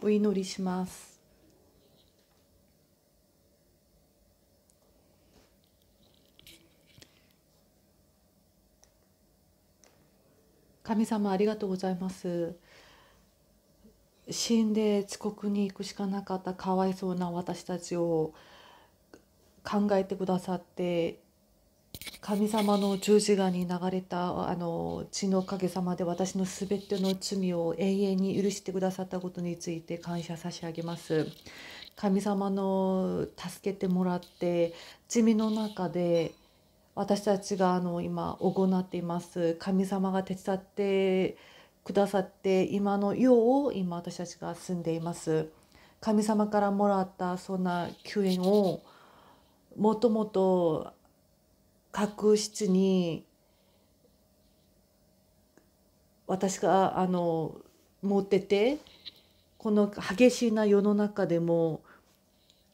お祈りします。神様ありがとうございます。死んで遅刻に行くしかなかったかわいそうな私たちを考えてくださって神様の十字架に流れたあの血の影様で私の全ての罪を永遠に許してくださったことについて感謝差し上げます。神様の助けてもらって罪の中で私たちがあの今行っています神様が手伝ってくださって今の世を今私たちが住んでいます。神様からもらったそんな救援をもともと角質に私があの持っててこの激しいな世の中でも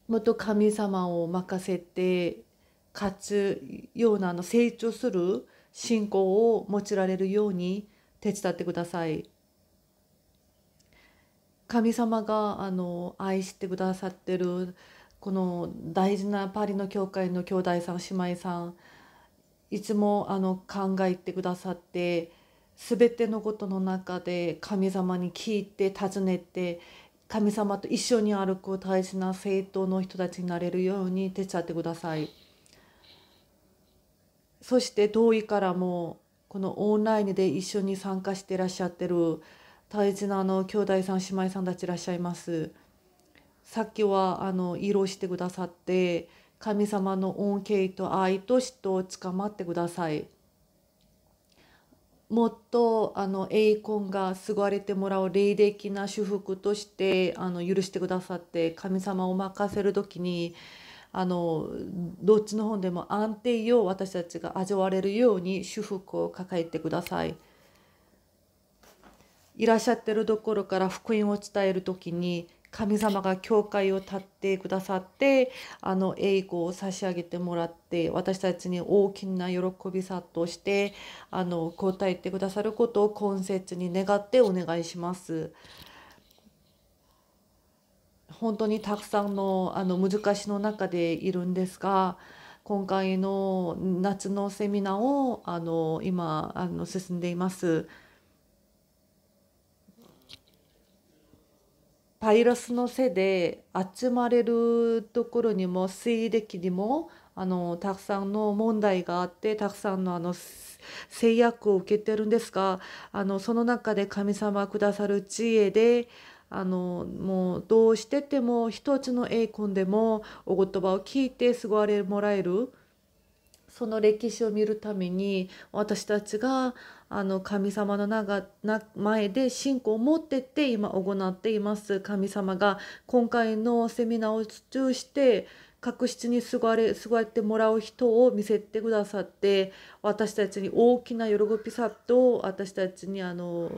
もっと神様を任せて勝つようなあの成長する信仰を持ちられるように手伝ってください。神様があの愛してくださってるこの大事なパリの教会の兄弟さん姉妹さんいつもあの考えてくださって全てのことの中で神様に聞いて尋ねて神様と一緒に歩く大事な政党の人たちになれるように手伝ってください。そして同意からもこのオンラインで一緒に参加していらっしゃってる大事なあの兄弟さん姉妹さんたちいらっしゃいます。さっきはあの色してくださって神様の恩恵と愛と人を捕まってください。もっとあの栄光が救われてもらう霊的な祝福としてあの許してくださって神様を任せる時にあのどっちの方でも安定を私たちが味われるように祝福を抱えてください。いらっしゃってるところから福音を伝える時に神様が教会を立ってくださってあの栄光を差し上げてもらって私たちに大きな喜び殺としてあの答えてくださることを今節に願ってお願いします。本当にたくさんのあの難しの中でいるんですが今回の夏のセミナーをあの今あの進んでいます。パイロスのせいで集まれるところにも水滴にもあのたくさんの問題があってたくさんのあの制約を受けてるんですがあのその中で神様くださる知恵であのもうどうしてても一つの栄光でもお言葉を聞いて救われもらえるその歴史を見るために私たちがあの神様の中が前で信仰を持ってって今行っています神様が今回のセミナーを通して確執にすれ座ってもらう人を見せてくださって私たちに大きな喜びさと私たちにあの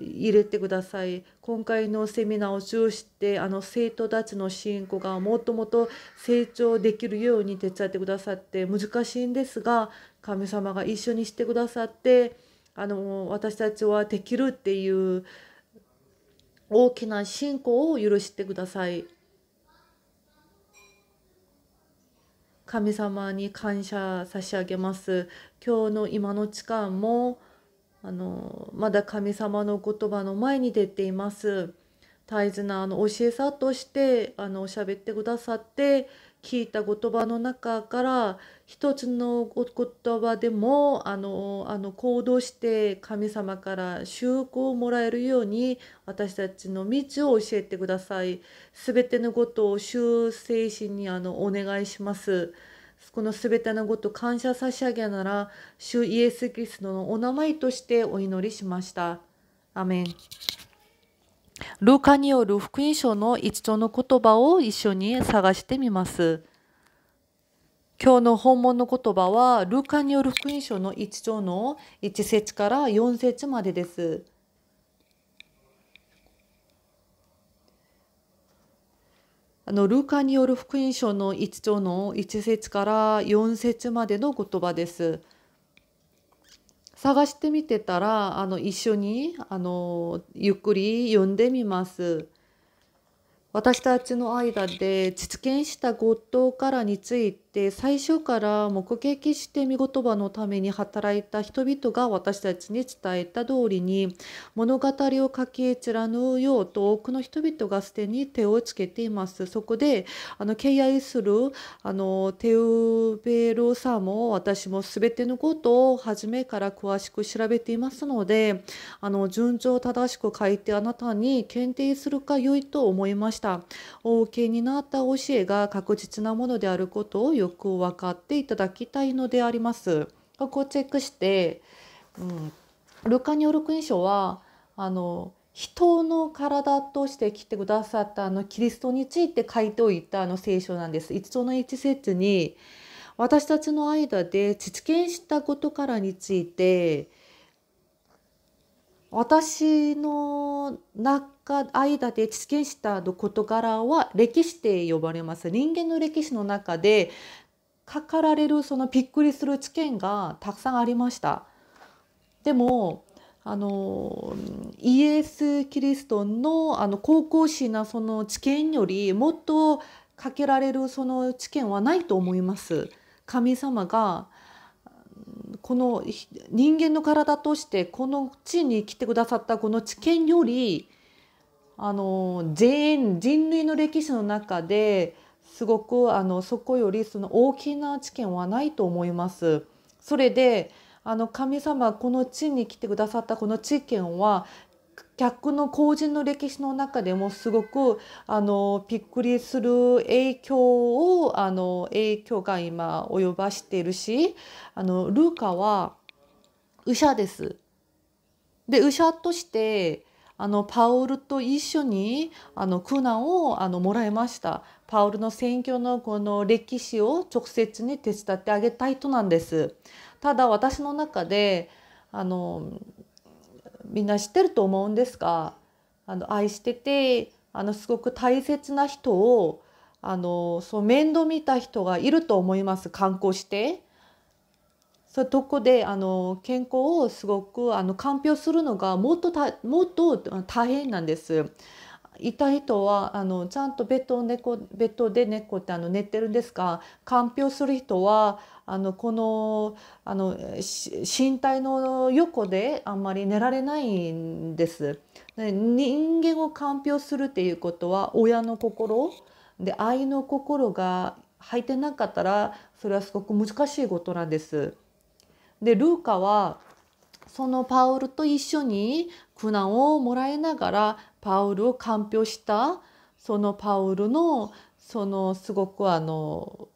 入れてください今回のセミナーを通してあの生徒たちの信仰がもっともっと成長できるように手伝ってくださって難しいんですが神様が一緒にしてくださってあの私たちはできるっていう大きな信仰を許してください。神様に感謝差し上げます。今日の今の時間もあのまだ神様の言葉の前に出ています。大事なあの教えさとしてあの喋ってくださって聞いた言葉の中から一つの言葉でもあのあの行動して神様から祝福をもらえるように私たちの道を教えてください。すべてのことを修正心にあのお願いします。このすべてのこと感謝差し上げなら、主イエス・キリストのお名前としてお祈りしました。アメン。ルカによる福音書の一章の言葉を一緒に探してみます。今日の訪問の言葉は、ルカによる福音書の一章の1節から4節までです。あのルカによる福音書の1章の1節から4節までの言葉です。探してみてたらあの一緒にあのゆっくり読んでみます。私たちの間で実現したことからについてで最初から目撃して御言葉のために働いた人々が私たちに伝えた通りに物語を書き貫ぬようと多くの人々がすでに手をつけていますそこであの敬愛するあのテウベルさんも私も全てのことを初めから詳しく調べていますのであの順調正しく書いてあなたに検定するか良いと思いました。お受けになった教えが確実なものであることをよく分かっていただきたいのであります。ここをチェックして、うん、ルカによる勲章はあの人の体として来てくださったあのキリストについて書いておいたあの聖書なんです。一章の一節に私たちの間で実現したことからについて私の中間で実現した事柄は歴史で呼ばれます。人間の歴史の中で書かられるそのびっくりする知見がたくさんありました。でもあのイエス・キリストのあの高校師なその知見よりもっとかけられるその知見はないと思います。神様がこの人間の体としてこの地に来てくださったこの知見よりあの全員人類の歴史の中ですごくあのそこよりその大きな知見はないと思います。それであの神様この地に来てくださったこの知見は逆の洪人の歴史の中でもすごくあのびっくりする影響をあの影響が今及ばしているしあのルーカは医者です。で医者としてあのパウルと一緒にあの苦難をあのもらいました。パウルの選挙のこの歴史を直接に手伝ってあげたいとなんです。ただ私の中であのみんな知ってると思うんですがあの愛しててあのすごく大切な人をあのそう面倒見た人がいると思います観光して。そうどこであの健康をすごくあの看病するのがもっともっと大変なんです。いた人はあのちゃんとベッド猫ベッドで猫ってあの寝てるんですか看病する人はあのこのあの身体の横であんまり寝られないんです。人間を看病するっていうことは親の心で愛の心が入ってなかったらそれはすごく難しいことなんです。でルーカはそのパウルと一緒に苦難をもらいながらパウルを完璧したそのパウルのそのすごくあの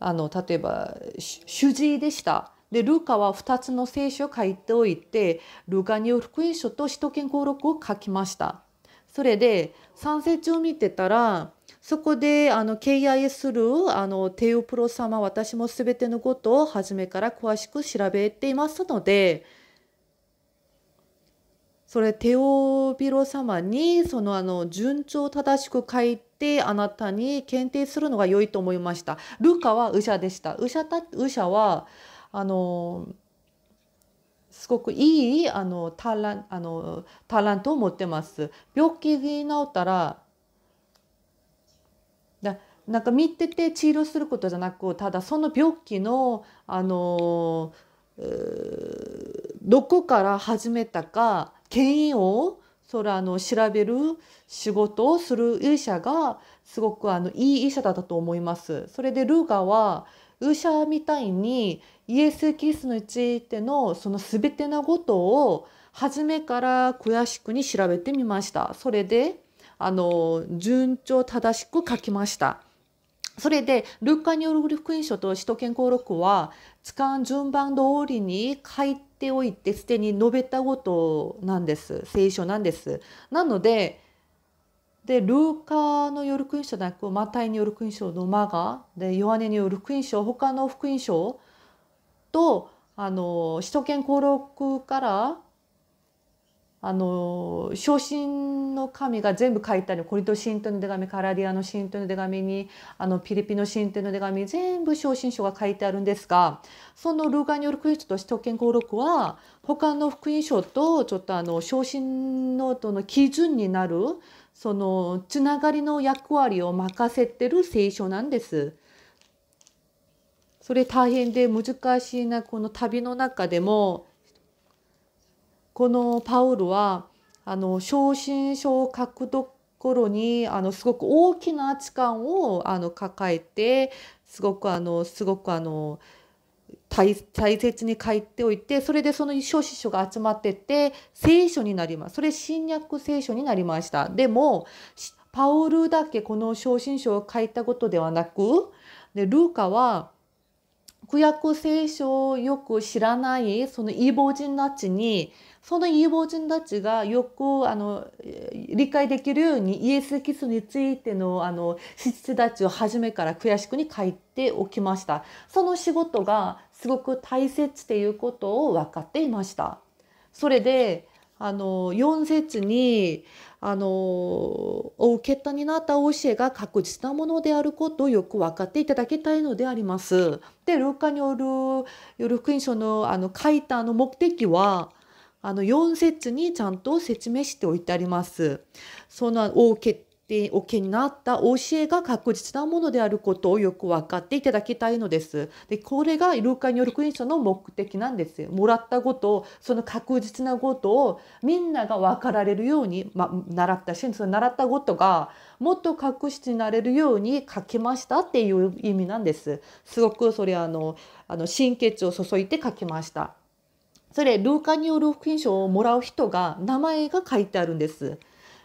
あの例えば主治医でした。でルカは2つの聖書を書いておいてルカによる福音書と首都圏語録を書きました。それで3節を見てたらそこであの敬愛するあのテウプロ様私も全てのことを初めから詳しく調べていますので。それテオビロ様にそのあの順調正しく書いてあなたに検定するのが良いと思いました。ルカはウシャでした。ウシャたウシはあのすごくいいあのタランあのタラントを持ってます。病気が治ったらだなんか見てて治療することじゃなくただその病気のあのどこから始めたか権威をそれあの調べる仕事をする勇者がすごくあのいい勇者だったと思います。それでルーガは勇者みたいにイエス・キリストの地ってのその全てのことを初めから詳しくに調べてみました。それであの順調正しく書きました。それで、ルッカによる福音書と使徒健康録は、時間順番通りに書いっておいてすでに述べたことなんです聖書なんです。なのででルーカーのよる福音書でなくマタイによる福音書のマガでヨハネによる福音書他の福音書とあの首都圏登録からあの昇進の神が全部書いてあるコリント信徒の手紙カラディアの神徒の手紙にあのピリピの神徒の手紙全部昇進書が書いてあるんですがそのルーガニよル・クリスト使徒権登録は他の福音書とちょっとあの昇進のとの基準になるそのつながりの役割を任せてる聖書なんです。それ大変で難しいなこの旅の中でもこのパウルはあの正真書を書くところにあのすごく大きな力をあの抱えてすごくあのすごくあの大切に書いておいてそれでその書士書が集まってって聖書になりますそれ新約聖書になりましたでもパウルだけこの正真書を書いたことではなくでルーカは区役聖書をよく知らないその異邦人たちにその有望人たちがよくあの理解できるようにイエス・キスについてのあの資質たちを初めから悔しくに書いておきました。その仕事がすごく大切っていうことを分かっていました。それであの4節にあのお受けたになった教えが確実なものであることをよく分かっていただきたいのであります。でルカによる福音書のあの書いたの目的はあの4節にちゃんと説明しておいてあります。その大決定おけになった教えが確実なものであることをよく分かっていただきたいのです。でこれがルーカによる福音書の目的なんですよ。もらったことをその確実なことをみんなが分かられるように、ま、習ったしその習ったことがもっと確実になれるように書きましたっていう意味なんです。すごくそれあのあの心血を注いで書きました。それルーカによる福音書をもらう人が名前が書いてあるんです。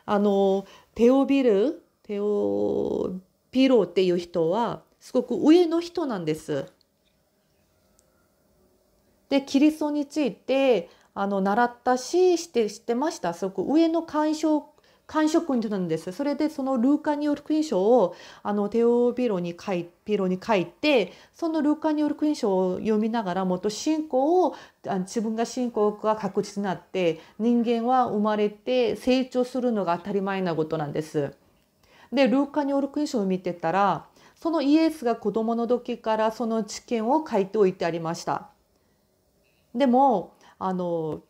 あのテオビルテオピロっていう人はすごく上の人なんです。でキリストについてあの習ったししてしてましたすごく上の感傷感触になるんです。それでそのルーカによる福音書をあのテオピロに書いピロに書いてそのルーカによる福音書を読みながらもっと信仰を自分が信仰が確実になって人間は生まれて成長するのが当たり前なことなんです。でルーカによる福音書を見てたらそのイエスが子供の時からその知見を書いておいてありました。でもあの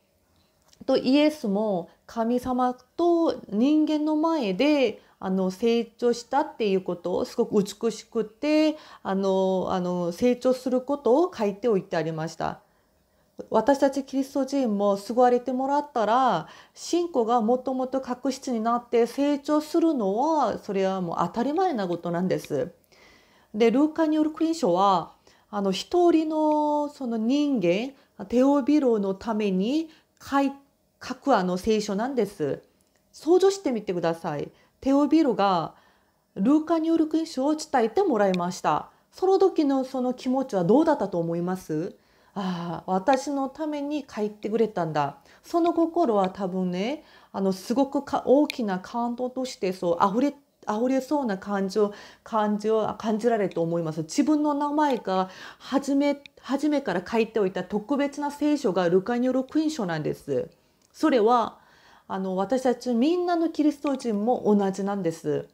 とイエスも神様と人間の前であの成長したっていうことをすごく美しくてあのあの成長することを書いておいてありました。私たちキリスト人も救われてもらったら信仰がもともと確執になって成長するのはそれはもう当たり前なことなんです。でルーカによる福音書はあの一人のその人間テオビロのために書い書くあの聖書なんです。想像してみてください。テオビルがルーカによる君主を伝えてもらいました。その時のその気持ちはどうだったと思いますああ、私のために書いてくれたんだ。その心は多分ね、あの、すごくか大きな感動として、そう、溢れ、溢れそうな感じ感感じられると思います。自分の名前が、初め、初めから書いておいた特別な聖書がルカによるン書なんです。それはあの私たちみんなのキリスト人も同じなんです。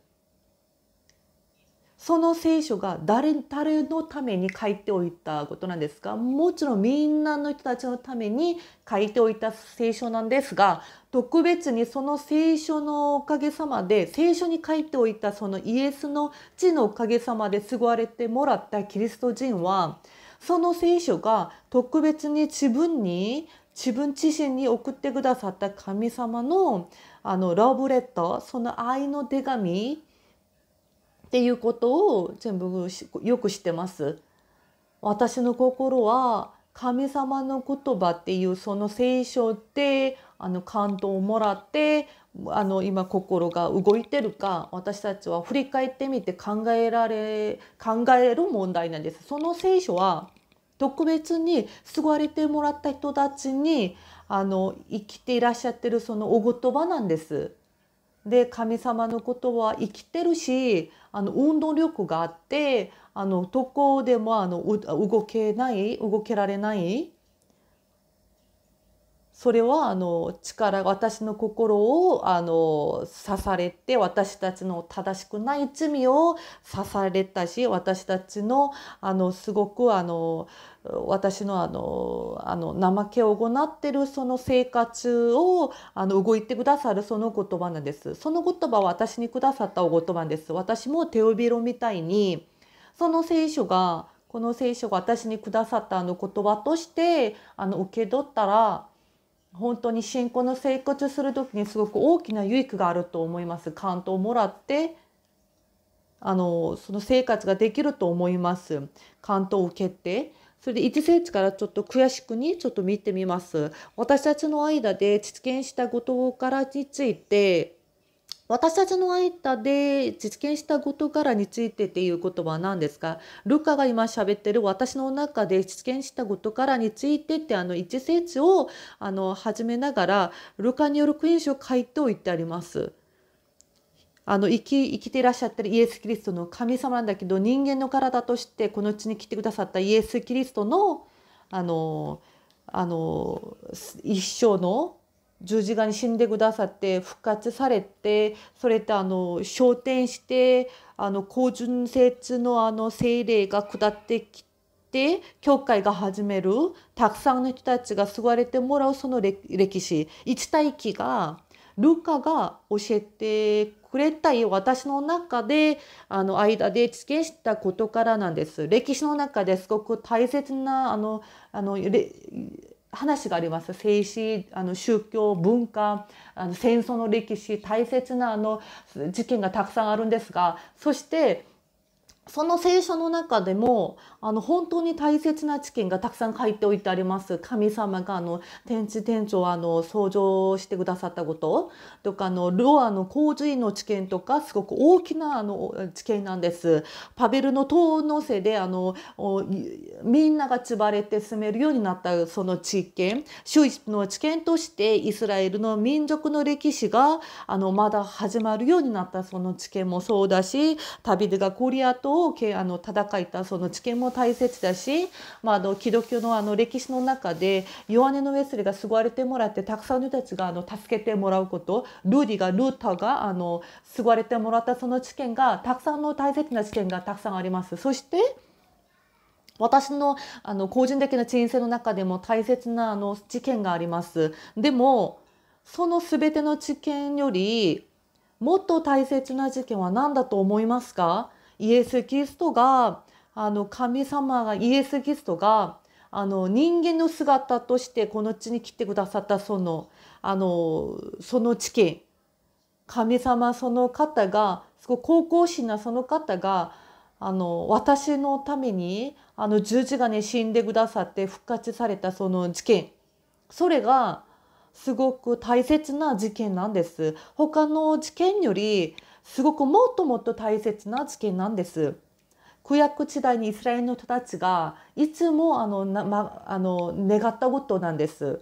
その聖書が誰誰のために書いておいたことなんですがもちろんみんなの人たちのために書いておいた聖書なんですが特別にその聖書のおかげさまで聖書に書いておいたそのイエスの地のおかげさまで救われてもらったキリスト人はその聖書が特別に自分に自分自身に送ってくださった神様のあのラブレッーその愛の手紙っていうことを全部よく知ってます。私の心は神様の言葉っていうその聖書であの感動をもらってあの今心が動いてるか私たちは振り返ってみて考えられ考える問題なんです。その聖書は特別に救われてもらった人たちにあの生きていらっしゃってるそのお言葉なんです。で神様のことは生きてるしあの運動力があってあのどこでもあの動けない動けられないそれはあの力私の心をあの刺されて私たちの正しくない罪を刺されたし私たちのあのすごくあの私のあのあの怠けを行っているその生活をあの動いてくださるその言葉なんです。その言葉は私にくださったお言葉です。私も手をびろみたいにその聖書がこの聖書が私にくださったあの言葉としてあの受け取ったら本当に信仰の生活をする時にすごく大きな有益があると思います。感動をもらってあのその生活ができると思います。感動を受けてそれで1世紀からちょっと悔しくにちょっと見てみます。私たちの間で実現したことからについて私たちの間で実現した事柄についてっていうことは何ですかルカが今喋ってる私の中で実現した事柄についてってあの一節をあの始めながらルカによる福音書を書いておいてあります。あの生き生きていらっしゃってるイエス・キリストの神様なんだけど人間の体としてこの地に来てくださったイエス・キリストのあのあの一生の十字架に死んでくださって復活されてそれとあの昇天してあの高純節のあの精霊が下ってきて。教会が始めるたくさんの人たちが救われてもらうその歴史一対期がルカが教えてくれた私の中であの間で知見したことからなんです。歴史の中ですごく大切なあのあの話があります静止あの宗教文化あの戦争の歴史大切なあの事件がたくさんあるんですがそしてその聖書の中でもあの本当に大切な知見がたくさん書いておいてあります。神様があの天地天長あの創造してくださったこととかあのロアの洪水の知見とかすごく大きなあの知見なんです。パベルの塔のせいであのみんながつばれて住めるようになったその知見周一の知見としてイスラエルの民族の歴史があのまだ始まるようになったその知見もそうだし旅ビデがコリアとをけあの戦いたその知見も大切だし、まあ、あのキドのあの歴史の中で弱音のウェスリーが救われてもらってたくさんの人たちがあの助けてもらうことルーディがルーターがあの救われてもらったその知見がたくさんの大切な知見がたくさんあります。そして私のあの個人的な人生の中でも大切なあの事件があります。でもその全ての知見よりもっと大切な事件は何だと思いますかイエス・キリストがあの神様がイエス・キリストがあの人間の姿としてこの地に来てくださったそのあのその地形神様その方がすごい高校生なその方があの私のためにあの十字架に死んでくださって復活されたその事件それがすごく大切な事件なんです。他の事件よりすごくもっともっと大切な事件なんです。区役時代にイスラエルの人たちがいつもあのな、ま、あの願ったことなんです。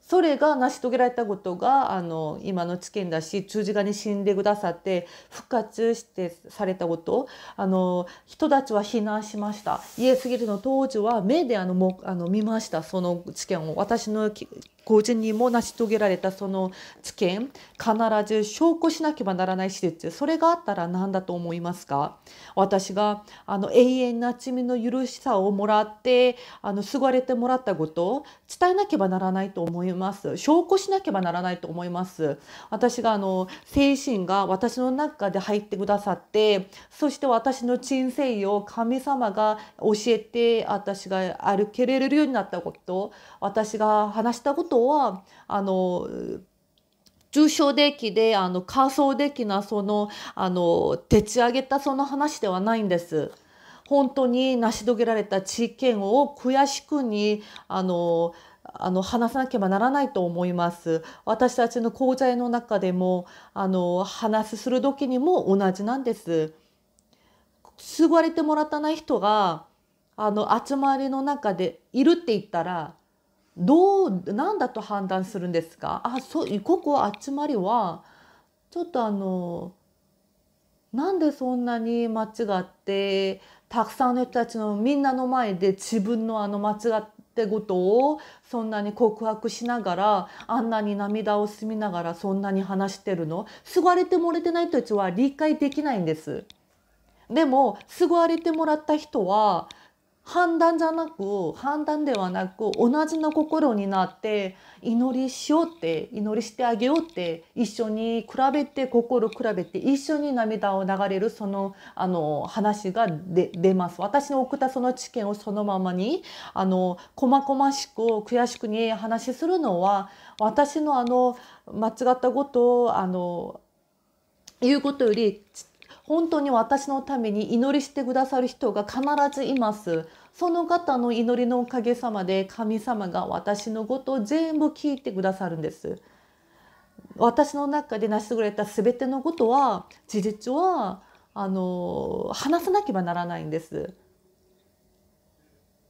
それが成し遂げられたことがあの今の知見だし十字架に死んでくださって復活してされたことあの人たちは避難しましたイエス・ギルの当時は目であのもあの見ましたその知見を私のご自身も成し遂げられたその治験必ず証拠しなければならない施設それがあったら何だと思いますか私があの永遠な罪の許しさをもらってあの救われてもらったこと伝えなければならないと思います証拠しなければならないと思います私があの精神が私の中で入ってくださってそして私の人生を神様が教えて私が歩けれるようになったこと私が話したこととはあの重症デッキであの仮想キなそのあの手ち上げたその話ではないんです。本当に成し遂げられた知見を悔しくにあのあの話さなければならないと思います。私たちの講座の中でもあの話すする時にも同じなんです。救われてもらったない人があの集まりの中でいるって言ったらどうなんだと判断するんですかあそうここ集まりはちょっとあのなんでそんなに間違ってたくさんの人たちのみんなの前で自分のあの間違ってことをそんなに告白しながらあんなに涙をすみながらそんなに話してるの救われてもらえてない人たちは理解できないんです。でも救われてもらった人は判断じゃなく判断ではなく同じの心になって祈りしようって祈りしてあげようって一緒に比べて心比べて一緒に涙を流れるそのあの話が出ます私の送ったその知見をそのままにあの細々しく悔しくに話するのは私のあの間違ったことをあの言うことより本当に私のために祈りしてくださる人が必ずいます。その方の祈りのおかげさまで神様が私のことを全部聞いてくださるんです。私の中で成し遂げた全てのことは事実はあの話さなければならないんです。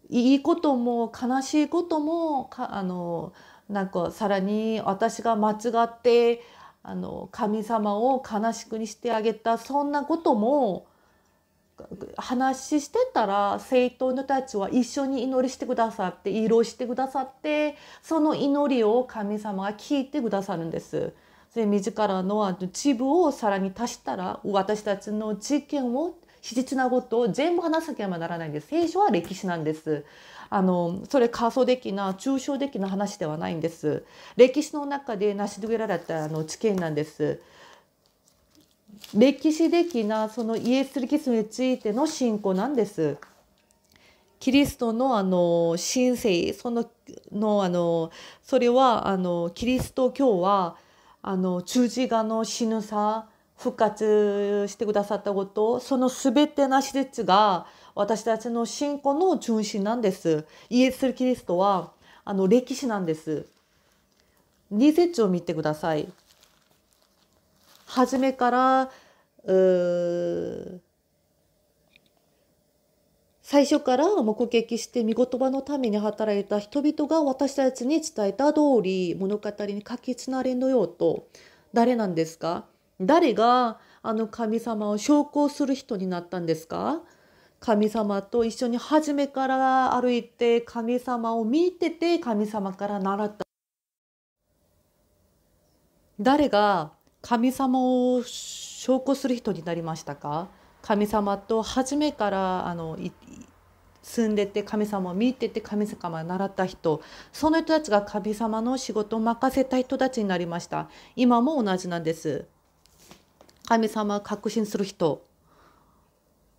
いいことも悲しいこともあのなんかさらに私が間違ってあの神様を悲しくにしてあげたそんなことも話してたら政党のたちは一緒に祈りしてくださって慰労してくださってその祈りを神様が聞いてくださるんです。で自らの秩父をさらに足したら私たちの事件を史実なことを全部話さなければならないんです聖書は歴史なんですあのそれ仮想的な抽象的な話ではないんです歴史の中で成し遂げられたあの知見なんです歴史的なそのイエス・キリストについての信仰なんです。キリストのあの神聖そののあのそれはあのキリスト教はあの十字架の死ぬさ復活してくださったことその全ての施設が私たちの信仰の中心なんです。イエス・キリストはあの歴史なんです。2節を見てください。初めから最初から目撃して御言葉のために働いた人々が私たちに伝えた通り物語に書きつなれのようと誰なんですか誰があの神様を証拠する人になったんですか神様と一緒に初めから歩いて神様を見てて神様から習った誰が神様を証拠する人になりましたか神様と初めからあの住んでて神様を見てて神様を習った人その人たちが神様の仕事を任せた人たちになりました今も同じなんです神様を確信する人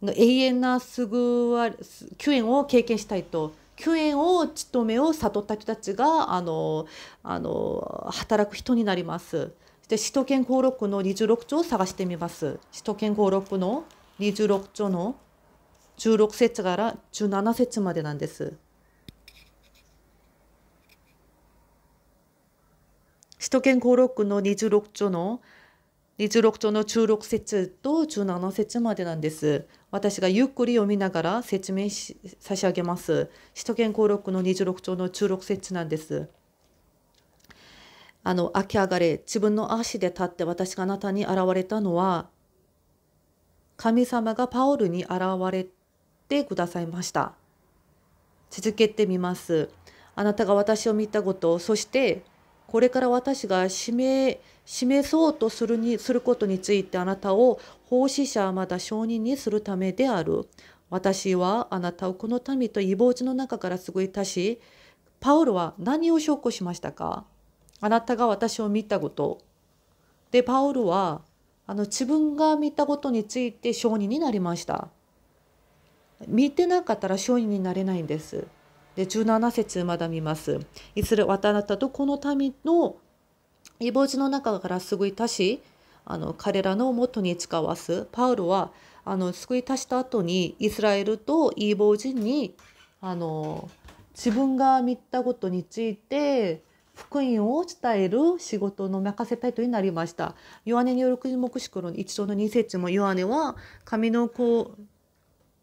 の永遠なすぐわ救援を経験したいと救援を務めを悟った人たちがあのあの働く人になりますで首都圏公録の26兆を探してみます。首都圏公録の26兆の16節から17節までなんです。首都圏公録の26兆の26兆の16節と17節までなんです。私がゆっくり読みながら説明し差し上げます。首都圏公録の26兆の16節なんです。あの、飽き上がれ、自分の足で立って私があなたに現れたのは、神様がパオルに現れてくださいました。続けてみます。あなたが私を見たこと、そして、これから私が示示そうとするにすることについてあなたを奉仕者まだ証人にするためである。私はあなたをこの民と異謀地の中から救い出し、パウルは何を証拠しましたかあなたが私を見たことでパウルはあの自分が見たことについて証人になりました見てなかったら承認になれないんですで17節まだ見ますいずれ渡ったとこの民の異ボジの中から救い足しあの彼らの元に使わすパウルはあの救い足した後にイスラエルとイボジにあの自分が見たことについて福音を伝える仕事の任せたいとになりました。ヨアネによる黙示録の一章の二節もヨアネは神の子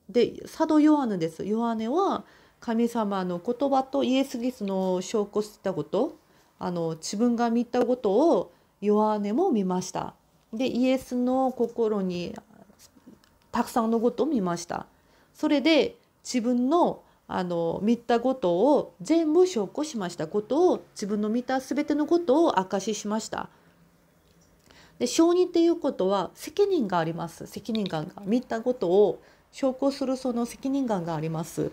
でサドヨアネです。ヨアネは神様の言葉とイエス・ギスの証拠したことあの自分が見たことをヨアネも見ました。でイエスの心にたくさんのことを見ました。それで自分のあの見たことを全部証拠しましたことを自分の見た全てのことを証ししました。で承認っていうことは責任があります責任感が見たことを証拠するその責任感があります。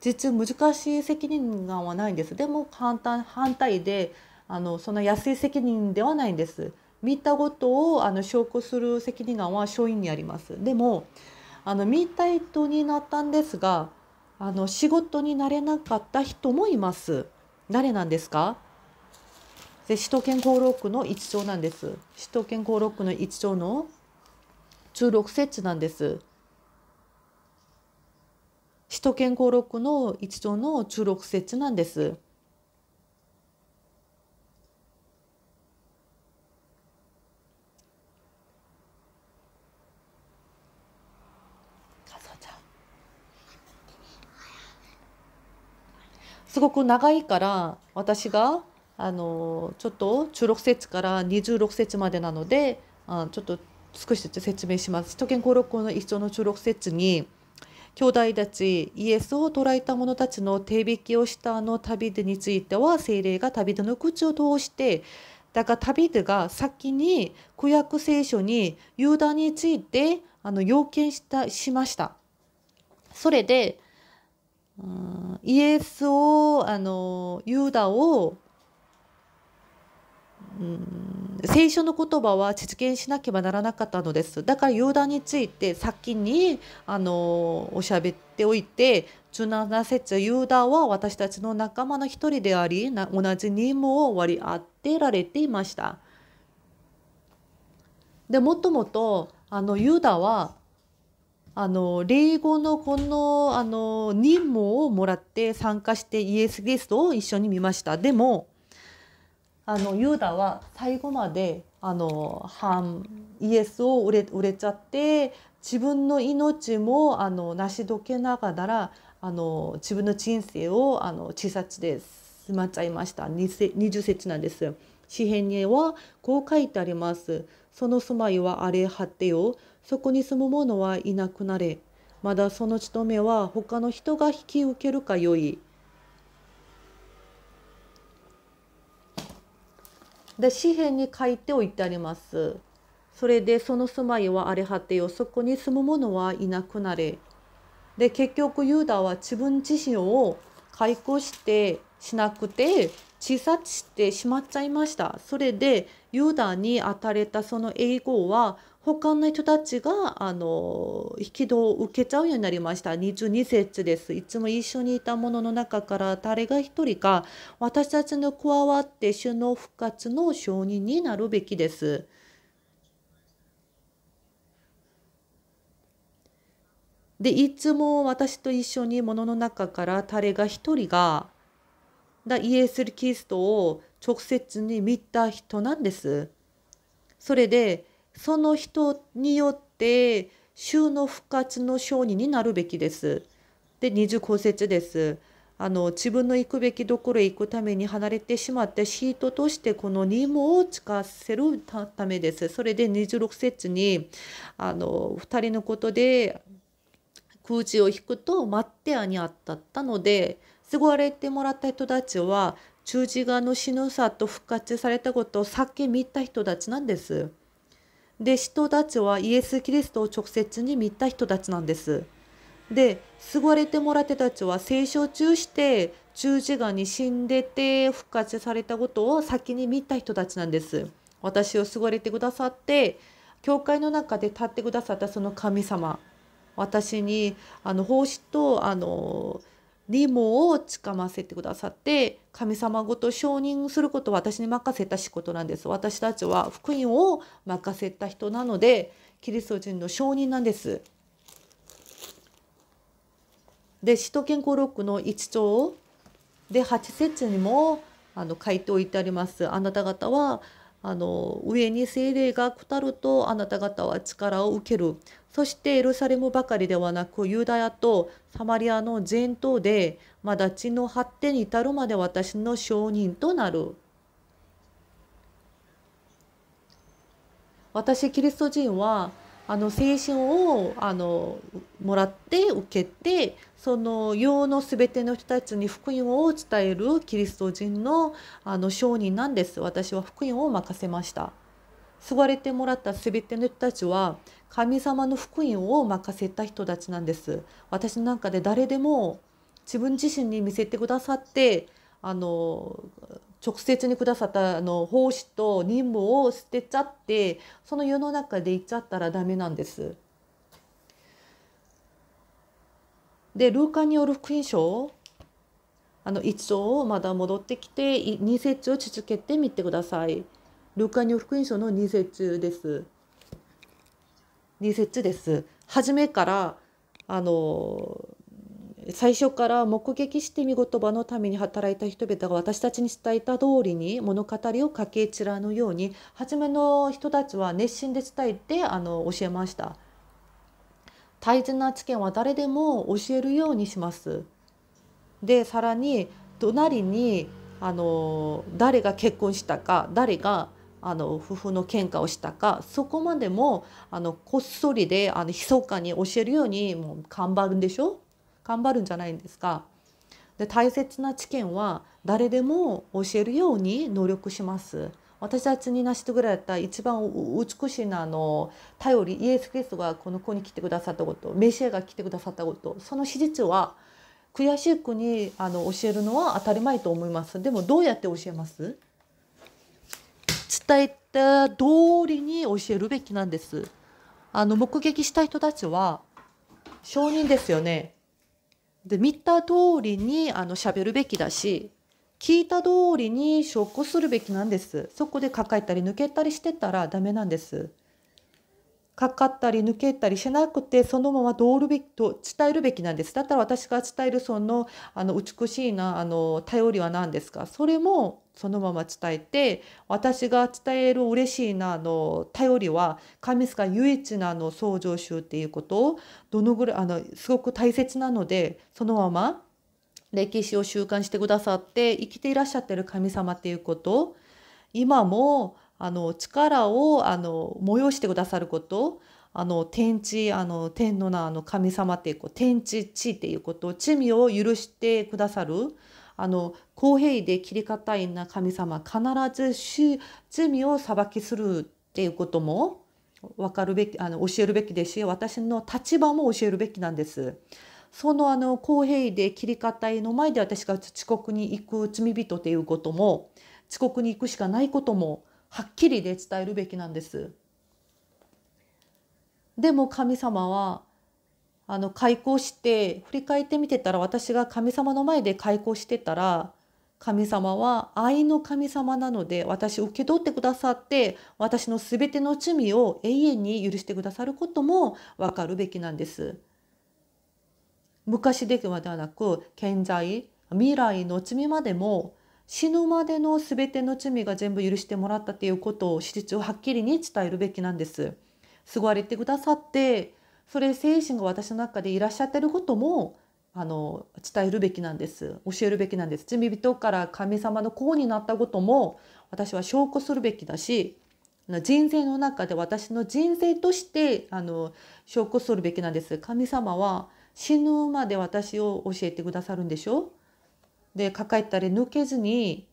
実難しい責任感はないんです。でも簡単反対であのその安い責任ではないんです。見たことをあの証拠する責任感は承認にあります。でもあの見た人になったんですがあの仕事になれなかった人もいます。誰なんですかで首都圏登録の一長なんです。首都圏登録の一長の16節なんです。首都圏登録の一長の16節なんです。すごく長いから私があのちょっと16節から26節までなのであちょっと少しずつ説明します。首都圏公録の一章の16節に兄弟たちイエスを捕らえた者たちの手引きをしたあの旅人については精霊が旅人の口を通してだから旅人が先に旧約聖書にユダについてあの要件したしました。それでイエスをあのユダを、うん、聖書の言葉は実現しなければならなかったのですだからユダについて先にあのおしゃべっておいて17節ユダは私たちの仲間の一人であり同じ任務を割り当てられていました。でもともとあのユダはあの霊語のこのあの任務をもらって参加してイエス・ゲストを一緒に見ました。でもあのユダは最後まであの反イエスを売れ売れちゃって自分の命もあの成し遂げながらあの自分の人生をあの自殺で済まっちゃいました。20節なんです。詩編にはこう書いてあります。その住まいは荒れ果てよ。そこに住む者はいなくなれまだその務めは他の人が引き受けるかよい。で詩篇に書いておいてあります。それでその住まいは荒れ果てよそこに住む者はいなくなれ。で結局ユダは自分自身を解雇してしなくて自殺してしまっちゃいました。それでユダに与えたその英語は他の人たちがあの引き戸を受けちゃうようになりました22節ですいつも一緒にいた者の中から誰が一人か私たちの加わって主の復活の証人になるべきです。でいつも私と一緒に物の中から誰が一人がだイエス・キリストを直接に見た人なんです。それでその人によって主の復活の商人になるべきです。で25節です。あの自分の行くべきどころへ行くために離れてしまってシートとしてこの任務を誓わせるためです。それで26節にあの2人のことで空地を引くと待ってアにあったったので救われてもらった人たちは十字架の死ぬさと復活されたことを避け見た人たちなんです。弟子たちはイエス・キリストを直接に見た人たちなんです。で救われてもらってたちは聖書を中して十字架に死んでて復活されたことを先に見た人たちなんです。私を救われてくださって教会の中で立ってくださったその神様私にあの奉仕とあのネモをつかませてくださって神様ごと承認することは私に任せた仕事なんです私たちは福音を任せた人なのでキリスト人の承認なんですで使徒健康録の1章で8節にもあの回答いてありますあなた方はあの上に精霊が下るとあなた方は力を受けるそしてエルサレムばかりではなくユダヤとサマリアの全島でまだ地の発展に至るまで私の証人となる。私キリスト人はあの精神をあのもらって受けてその世の全ての人たちに福音を伝えるキリスト人のあの商人なんです私は福音を任せました。救われてもらったべての人たちは神様の福音を任せた人たちなんです。私の中で誰でも自分自身に見せてくださってあの直接にくださったあの奉仕と任務を捨てちゃってその世の中で行っちゃったらダメなんです。でルーカによる福音書あの一章をまだ戻ってきて2節を続けてみてください。ルーカによる福音書の2節です。リセッです。初めからあの最初から目撃して見言葉のために働いた人々が私たちに伝えた通りに物語をかけ散らぬように初めの人たちは熱心で伝えてあの教えました。大事な知見は誰でも教えるようにします。でさらに隣にあの誰が結婚したか誰があの夫婦の喧嘩をしたかそこまでもあのこっそりであの密かに教えるようにもう頑張るんでしょ頑張るんじゃないんですか。で大切な知見は誰でも教えるように努力します。私たちに成し遂げられた一番美しいなあの頼りイエス・キリストがこの子に来てくださったことメシアが来てくださったことその史実は悔しい子にあの教えるのは当たり前と思います。でもどうやって教えます伝えた通りに教えるべきなんです。あの、目撃した人たちは、証人ですよね。で、見た通りに、あの、喋るべきだし、聞いた通りに証拠するべきなんです。そこで抱えたり抜けたりしてたらダメなんです。かかったり抜けたりしなくてそのままどるべきと伝えるべきなんですだったら私が伝えるそのあの美しいなあの頼りは何ですかそれもそのまま伝えて私が伝える嬉しいなあの頼りは神様唯一のあの創造主っていうことをどのぐらいあのすごく大切なのでそのまま歴史を習慣してくださって生きていらっしゃってる神様っていうこと今もあの力をあの催してくださることあの天地あの天のなの神様ってこう天地地っていうこと罪を許してくださるあの公平で切り方いな神様必ずし罪を裁きするっていうことも分かるべきあの教えるべきですし私の立場も教えるべきなんです。そのあの公平で切り方の前で私が遅刻に行く罪人っていうことも遅刻に行くしかないこともはっきりで伝えるべきなんです。でも神様はあの開口して振り返ってみてたら私が神様の前で開口してたら神様は愛の神様なので私を受け取ってくださって私の全ての罪を永遠に許してくださることも分かるべきなんです。昔ではなく現在未来の罪までも死ぬまでの全ての罪が全部許してもらったっていうことを史実をはっきりに伝えるべきなんです。救われてくださってそれ精神が私の中でいらっしゃってることもあの伝えるべきなんです教えるべきなんです罪人から神様の子になったことも私は証拠するべきだし人生の中で私の人生としてあの証拠するべきなんです神様は死ぬまで私を教えてくださるんでしょうで抱えたり抜けずに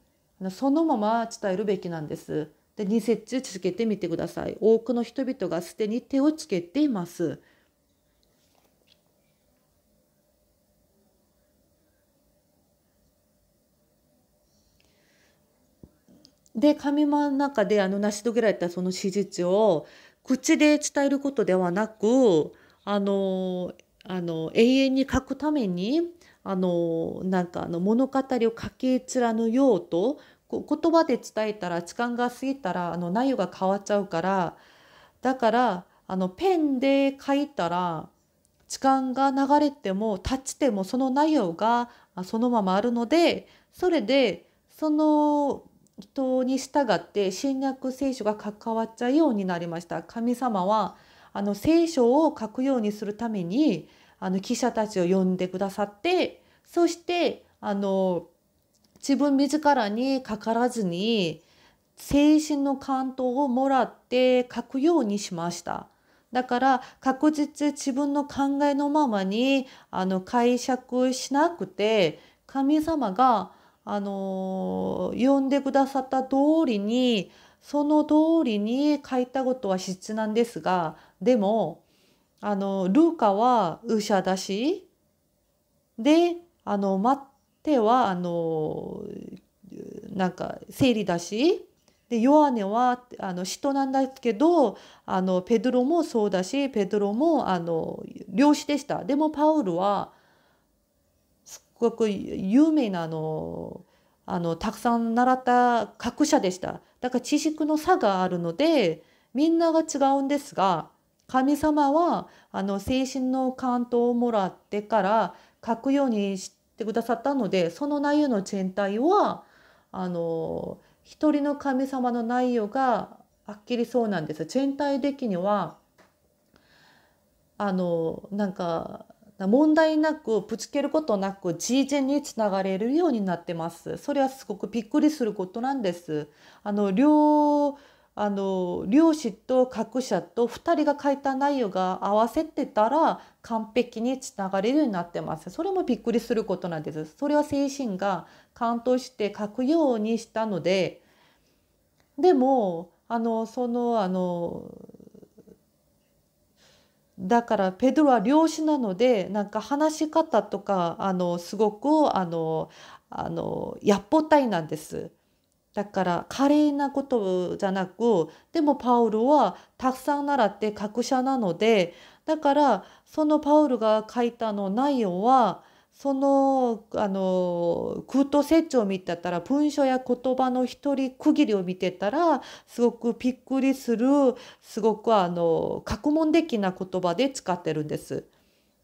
そのまま伝えるべきなんです。で2節続けてみてください。多くの人々がすでに手をつけています。で神の中であの成し遂げられたその史実を口で伝えることではなくあのあの永遠に書くためにあのなんかあの物語を書き貫ようと言葉で伝えたら時間が過ぎたらあの内容が変わっちゃうからだからあのペンで書いたら時間が流れても立ちてもその内容がそのままあるのでそれでその人に従って新約聖書が関わっちゃうようになりました。神様はあの聖書を書くようにするためにあの記者たちを呼んでくださってそしてあの自分自らにかからずに精神の感動をもらって書くようにしました。だから確実自分の考えのままにあの解釈しなくて神様があの呼んでくださった通りにその通りに書いたことは必須なんですがでもあの、ルーカはウ者だし、で、あの、マッテは、あの、なんか、生理だし、で、ヨアネは、あの、人なんだけど、あの、ペドロもそうだし、ペドロも、あの、漁師でした。でも、パウルは、すごく有名な、あの、あの、たくさん習った学者でした。だから、知識の差があるので、みんなが違うんですが、神様はあの精神の感動をもらってから書くようにしてくださったのでその内容の全体はあの一人の神様の内容がはっきりそうなんです。全体的にはあのなんか問題なくぶつけることなく事前につながれるようになってます。それはすごくびっくりすることなんです。あの両あの漁師と学者と2人が書いた内容が合わせてたら完璧につながれるようになってます。それもびっくりすることなんです。それは精神が感動して書くようにしたのででもあのそのあのだからペドロは漁師なのでなんか話し方とかあのすごくあのあのやっぽたいなんです。だから華麗なことじゃなくでもパウルはたくさん習って学者なのでだからそのパウルが書いたの内容はそのあのグッと説を見てたら文章や言葉の一人区切りを見てたらすごくびっくりするすごくあの学問的な言葉で使ってるんです。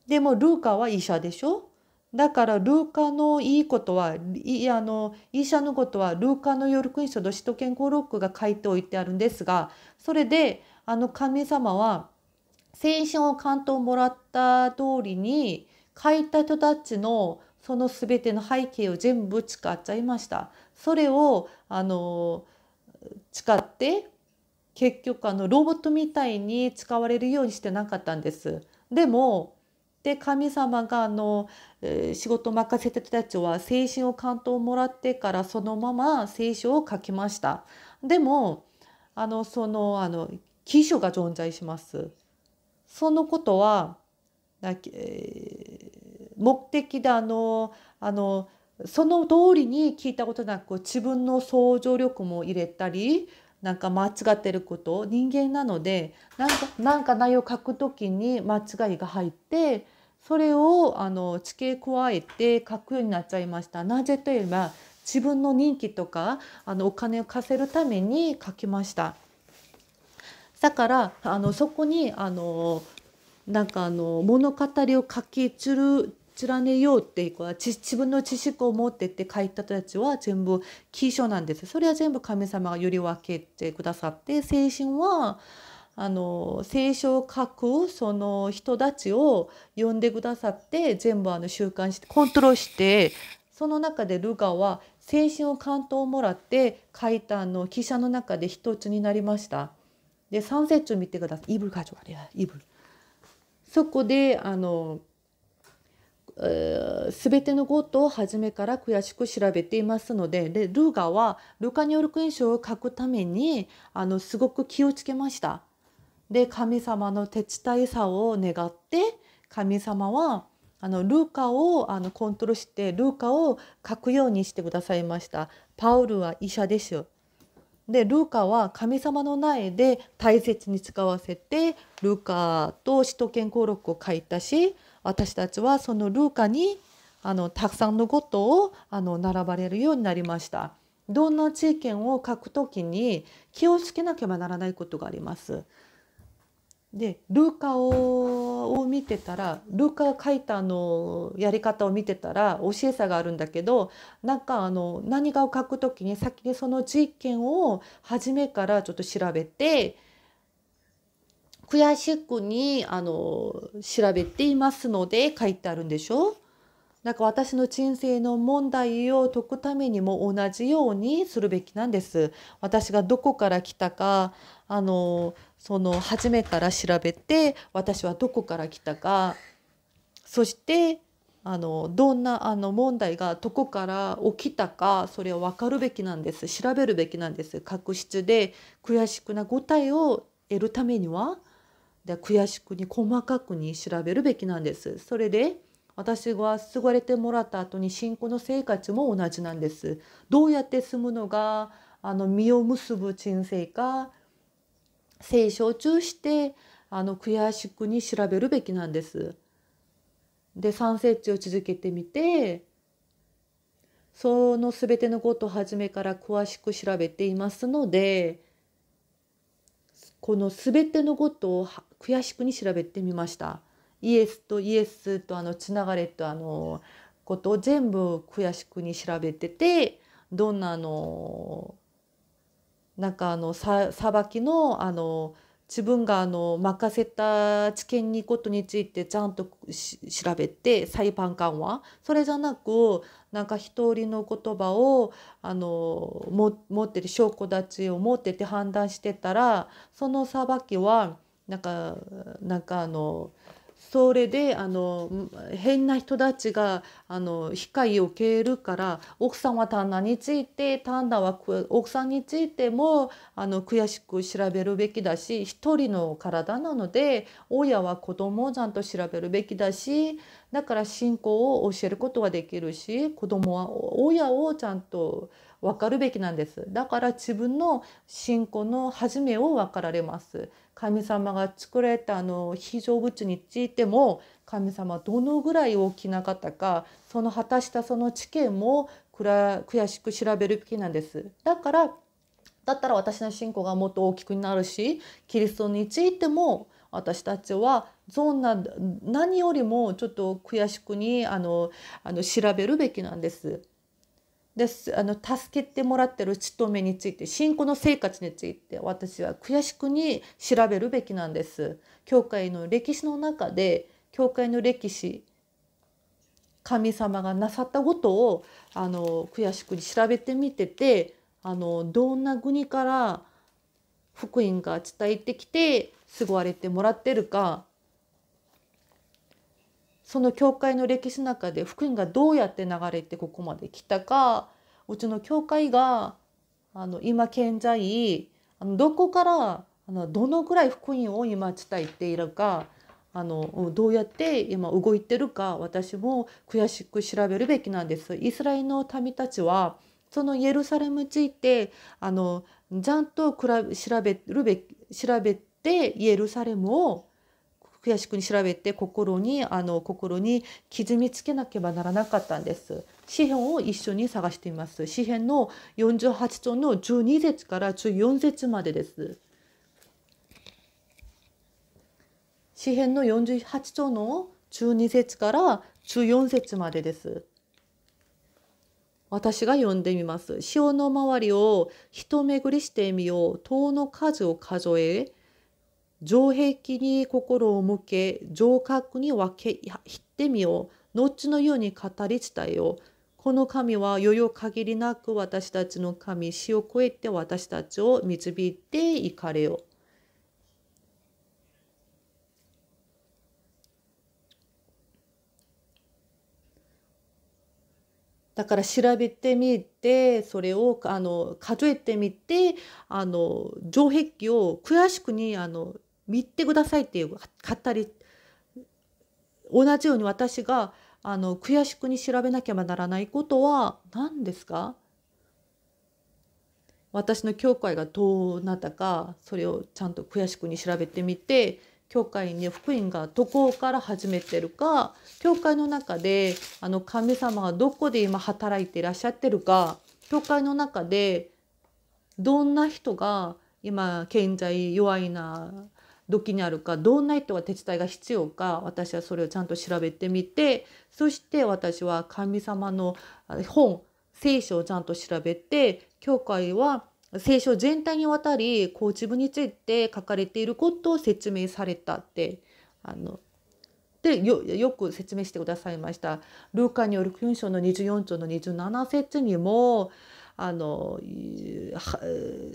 でもルーカは医者でしょだからルーカのいいことはいあの医者のことはルーカの夜ルクと書都圏徒ロッ録が書いておいてあるんですがそれであの神様は聖書を関東もらった通りに書いた人たちのそのべての背景を全部使っちゃいました。それをあの誓って結局あのロボットみたいに使われるようにしてなかったんです。でもで神様があの、えー、仕事を任せてたちは精神を関をもらってからそのまま聖書を書きました。でもあのそのあの記書が存在します。そのことは、えー、目的であのあのその通りに聞いたことなく自分の想像力も入れたりなんか間違ってること人間なのでなんかなんか内容を書くときに間違いが入ってそれをあの付け加えて書くようになっちゃいました。なぜといえば自分の人気とかあのお金を稼るために書きました。だからあのそこにあのなんかあの物語を書きつる連ねようっていうか自分の知識を持ってって書いた人たちは全部起書なんです。それは全部神様がより分けてくださって精神はあの聖書を書くその人たちを呼んでくださって全部あの習慣してコントロールしてその中でルガは精神を感動をもらって書いたあの記者の中で一つになりました。で3節見てください。イブイブ。そこであのすべてのことを初めから悔しく調べていますのででルガはルカによる勲章を書くためにあのすごく気をつけました。で神様の手伝いさを願って神様はあのルーカをあのコントロールしてルーカを書くようにしてくださいました。パウルは医者です。でルーカは神様の苗で大切に使わせてルーカと使徒圏語録を書いたし私たちはそのルーカにあのたくさんのことをあの並ばれるようになりました。どんな知見を書くときに気をつけなければならないことがあります。でルーカをを見てたらルーカが書いたあのやり方を見てたら教えさがあるんだけどなんかあの何かを書くときに先にその実験を初めからちょっと調べて悔しくにあの調べていますので書いてあるんでしょなんか私の人生の問題を解くためにも同じようにするべきなんです。私がどこから来たかあのその初めから調べて私はどこから来たかそしてあのどんなあの問題がどこから起きたかそれを分かるべきなんです調べるべきなんです確執で悔しくな答えを得るためにはで悔しくに細かくに調べるべきなんですそれで私は救われてもらった後に信仰の生活も同じなんですどうやって住むのがあの実を結ぶ人生か聖書を注してあの悔しくに調べるべきなんです。で3節地を続けてみてその全てのことを初めから詳しく調べていますのでこの全てのことを悔しくに調べてみました。イエスとイエスとあのつながれとあのことを全部悔しくに調べててどんなあのなんかあの裁きのあの自分があの任せた知見にことについてちゃんと調べて裁判官はそれじゃなくなんか一人の言葉をあのも持ってる証拠立ちを持ってて判断してたらその裁きはなんかなんかあのそれであの変な人たちがあの光を受けるから奥さんは旦那について旦那は奥さんについてもあの悔しく調べるべきだし一人の体なので親は子供をちゃんと調べるべきだしだから信仰を教えることはできるし子供は親をちゃんと分かるべきなんですだから自分の信仰の始めを分かられます神様が作られたあの非常物についても神様どのぐらい大きな方かその果たしたその知見も悔しく調べるべきなんです。だからだったら私の信仰がもっと大きくなるしキリストについても私たちはそんな何よりもちょっと悔しくにあのあの調べるべきなんです。ですあの助けてもらってる勤めについて信仰の生活について私は悔しくに調べるべきなんです。教会の歴史の中で教会の歴史神様がなさったことをあの悔しくに調べてみててあのどんな国から福音が伝えてきて救われてもらってるかその教会の歴史の中で福音がどうやって流れてここまで来たかうちの教会があの今現在あのどこからあのどのぐらい福音を今伝えているかあのどうやって今動いてるか私も悔しく調べるべきなんです。イスラエルの民たちはそのイエルサレムについてあのちゃんと調べるべ調べてイエルサレムを悔しくに調べて心にあの心に傷みつけなければならなかったんです。詩篇を一緒に探しています。詩篇の48章の12節から14節までです。詩篇の48章の12節から14節までです。私が読んでみます。潮の周りを一巡りしてみよう。塔の数を数え、城壁に心を向け城郭に分け入ってみよう後のように語り伝えようこの神は余裕限りなく私たちの神死を超えて私たちを導いていかれようだから調べてみてそれをあの数えてみてあの城壁を悔しくにあの見てくださいっていうたり同じように私があの悔しくに調べなければならないことは何ですか私の教会がどうなったかそれをちゃんと悔しくに調べてみて教会に福音がどこから始めてるか教会の中であの神様はどこで今働いていらっしゃってるか教会の中でどんな人が今現在弱いなどきにあるかどんな人が手伝いが必要か私はそれをちゃんと調べてみてそして私は神様の本聖書をちゃんと調べて教会は聖書全体にわたりこう自分について書かれていることを説明されたってあのでよよく説明してくださいました。ルーカによる福音書の24章の27節にもあの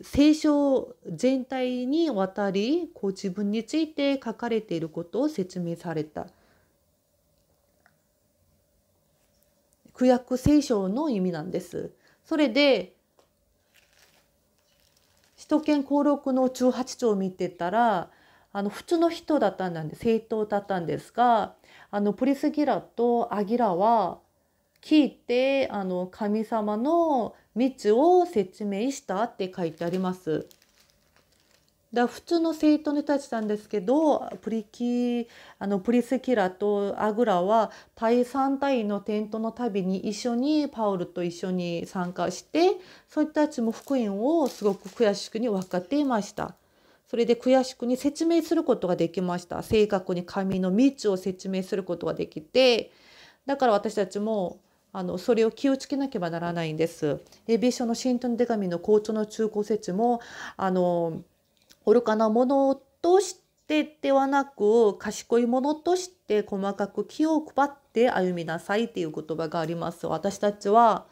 聖書全体にわたりこう自分について書かれていることを説明された。区約聖書の意味なんです。それで首都圏登録の18章を見てたらあの普通の人だったんで政党だったんですがあのプリスギラとアギラは聞いてあの神様の道を説明したって書いてあります。だ普通の生徒にたちたんですけどプリキあのプリスキラとアグラは第3体のテントの旅に一緒にパウルと一緒に参加してそういったちも福音をすごく悔しくに分かっていました。それで悔しくに説明することができました。正確に神の道を説明することができてだから私たちもあのそれを気をつけなければならないんです。エビ書の新ン手紙の校長の中高説もあの愚かなものとしてではなく賢いものとして細かく気を配って歩みなさいっていう言葉があります。私たちは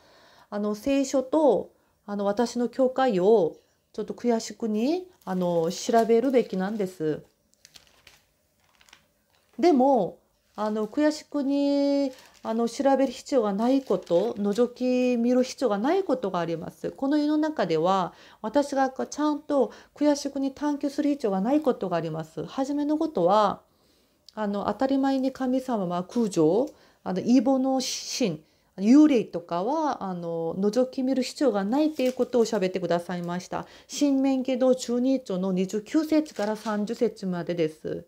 あの聖書とあの私の教会をちょっと悔しくにあの調べるべきなんです。でもあの悔しくにあの調べる必要がないこと覗き見る必要がないことがあります。この世の中では私がちゃんと悔しくに探求する必要がないことがあります。初めのことはあの当たり前に神様は空情あのイボの神幽霊とかはあの覗き見る必要がないということを喋ってくださいました。新免許道中2丁の29節から30節までです。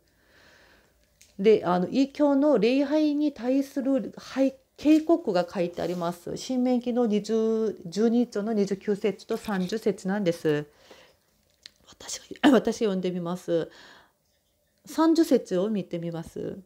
であの異教の礼拝に対する警告が書いてあります。新明記の12章の29節と30節なんです。私 私読んでみます。30節を見てみます。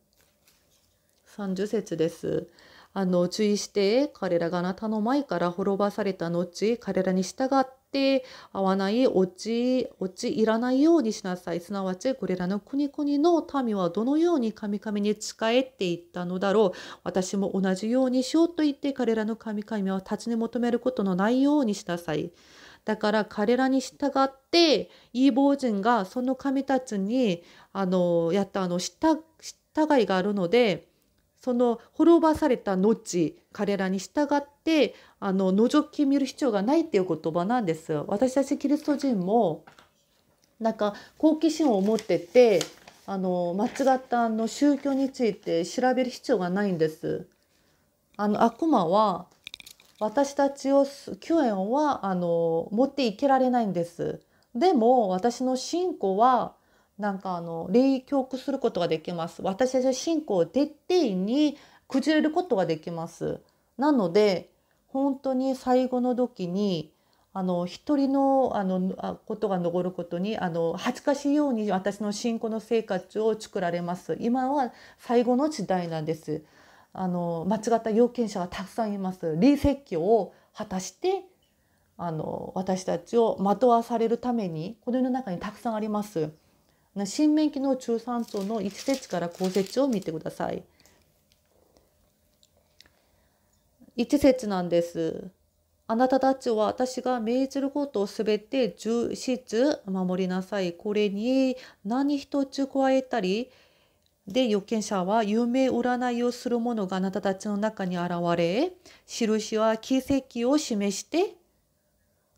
30節です。あの注意して彼らがあなたの前から滅ばされた後彼らに従っって合わないおちいらないようにしなさいすなわちこれらの国々の民はどのように神々に仕えっていったのだろう私も同じようにしようと言って彼らの神々は立ちに求めることのないようにしなさい。だから彼らに従ってイーボー人がその神たちにあのやったあの従いがあるのでその滅ばされた後彼らに従ってあの覗き見る必要がないっていう言葉なんです。私たちキリスト人もなんか好奇心を持っててあの間違ったあの宗教について調べる必要がないんです。あの悪魔は私たちを救援はあの持っていけられないんです。でも私の信仰はなんかあの霊教育することができます。私たちは信仰を徹底に崩れることができます。なので本当に最後の時にあの一人のあのことが残ることにあの恥ずかしいように私の信仰の生活を作られます。今は最後の時代なんです。あの間違った要件者がたくさんいます。理説教を果たしてあの私たちを惑わされるためにこの世の中にたくさんあります。新免記の中三層の1節から後節を見てください。一節なんです。あなたたちは私が命じることをすべて重視守りなさい。これに何一つ加えたり、で、預見者は有名占いをする者があなたたちの中に現れ、印は奇跡を示して、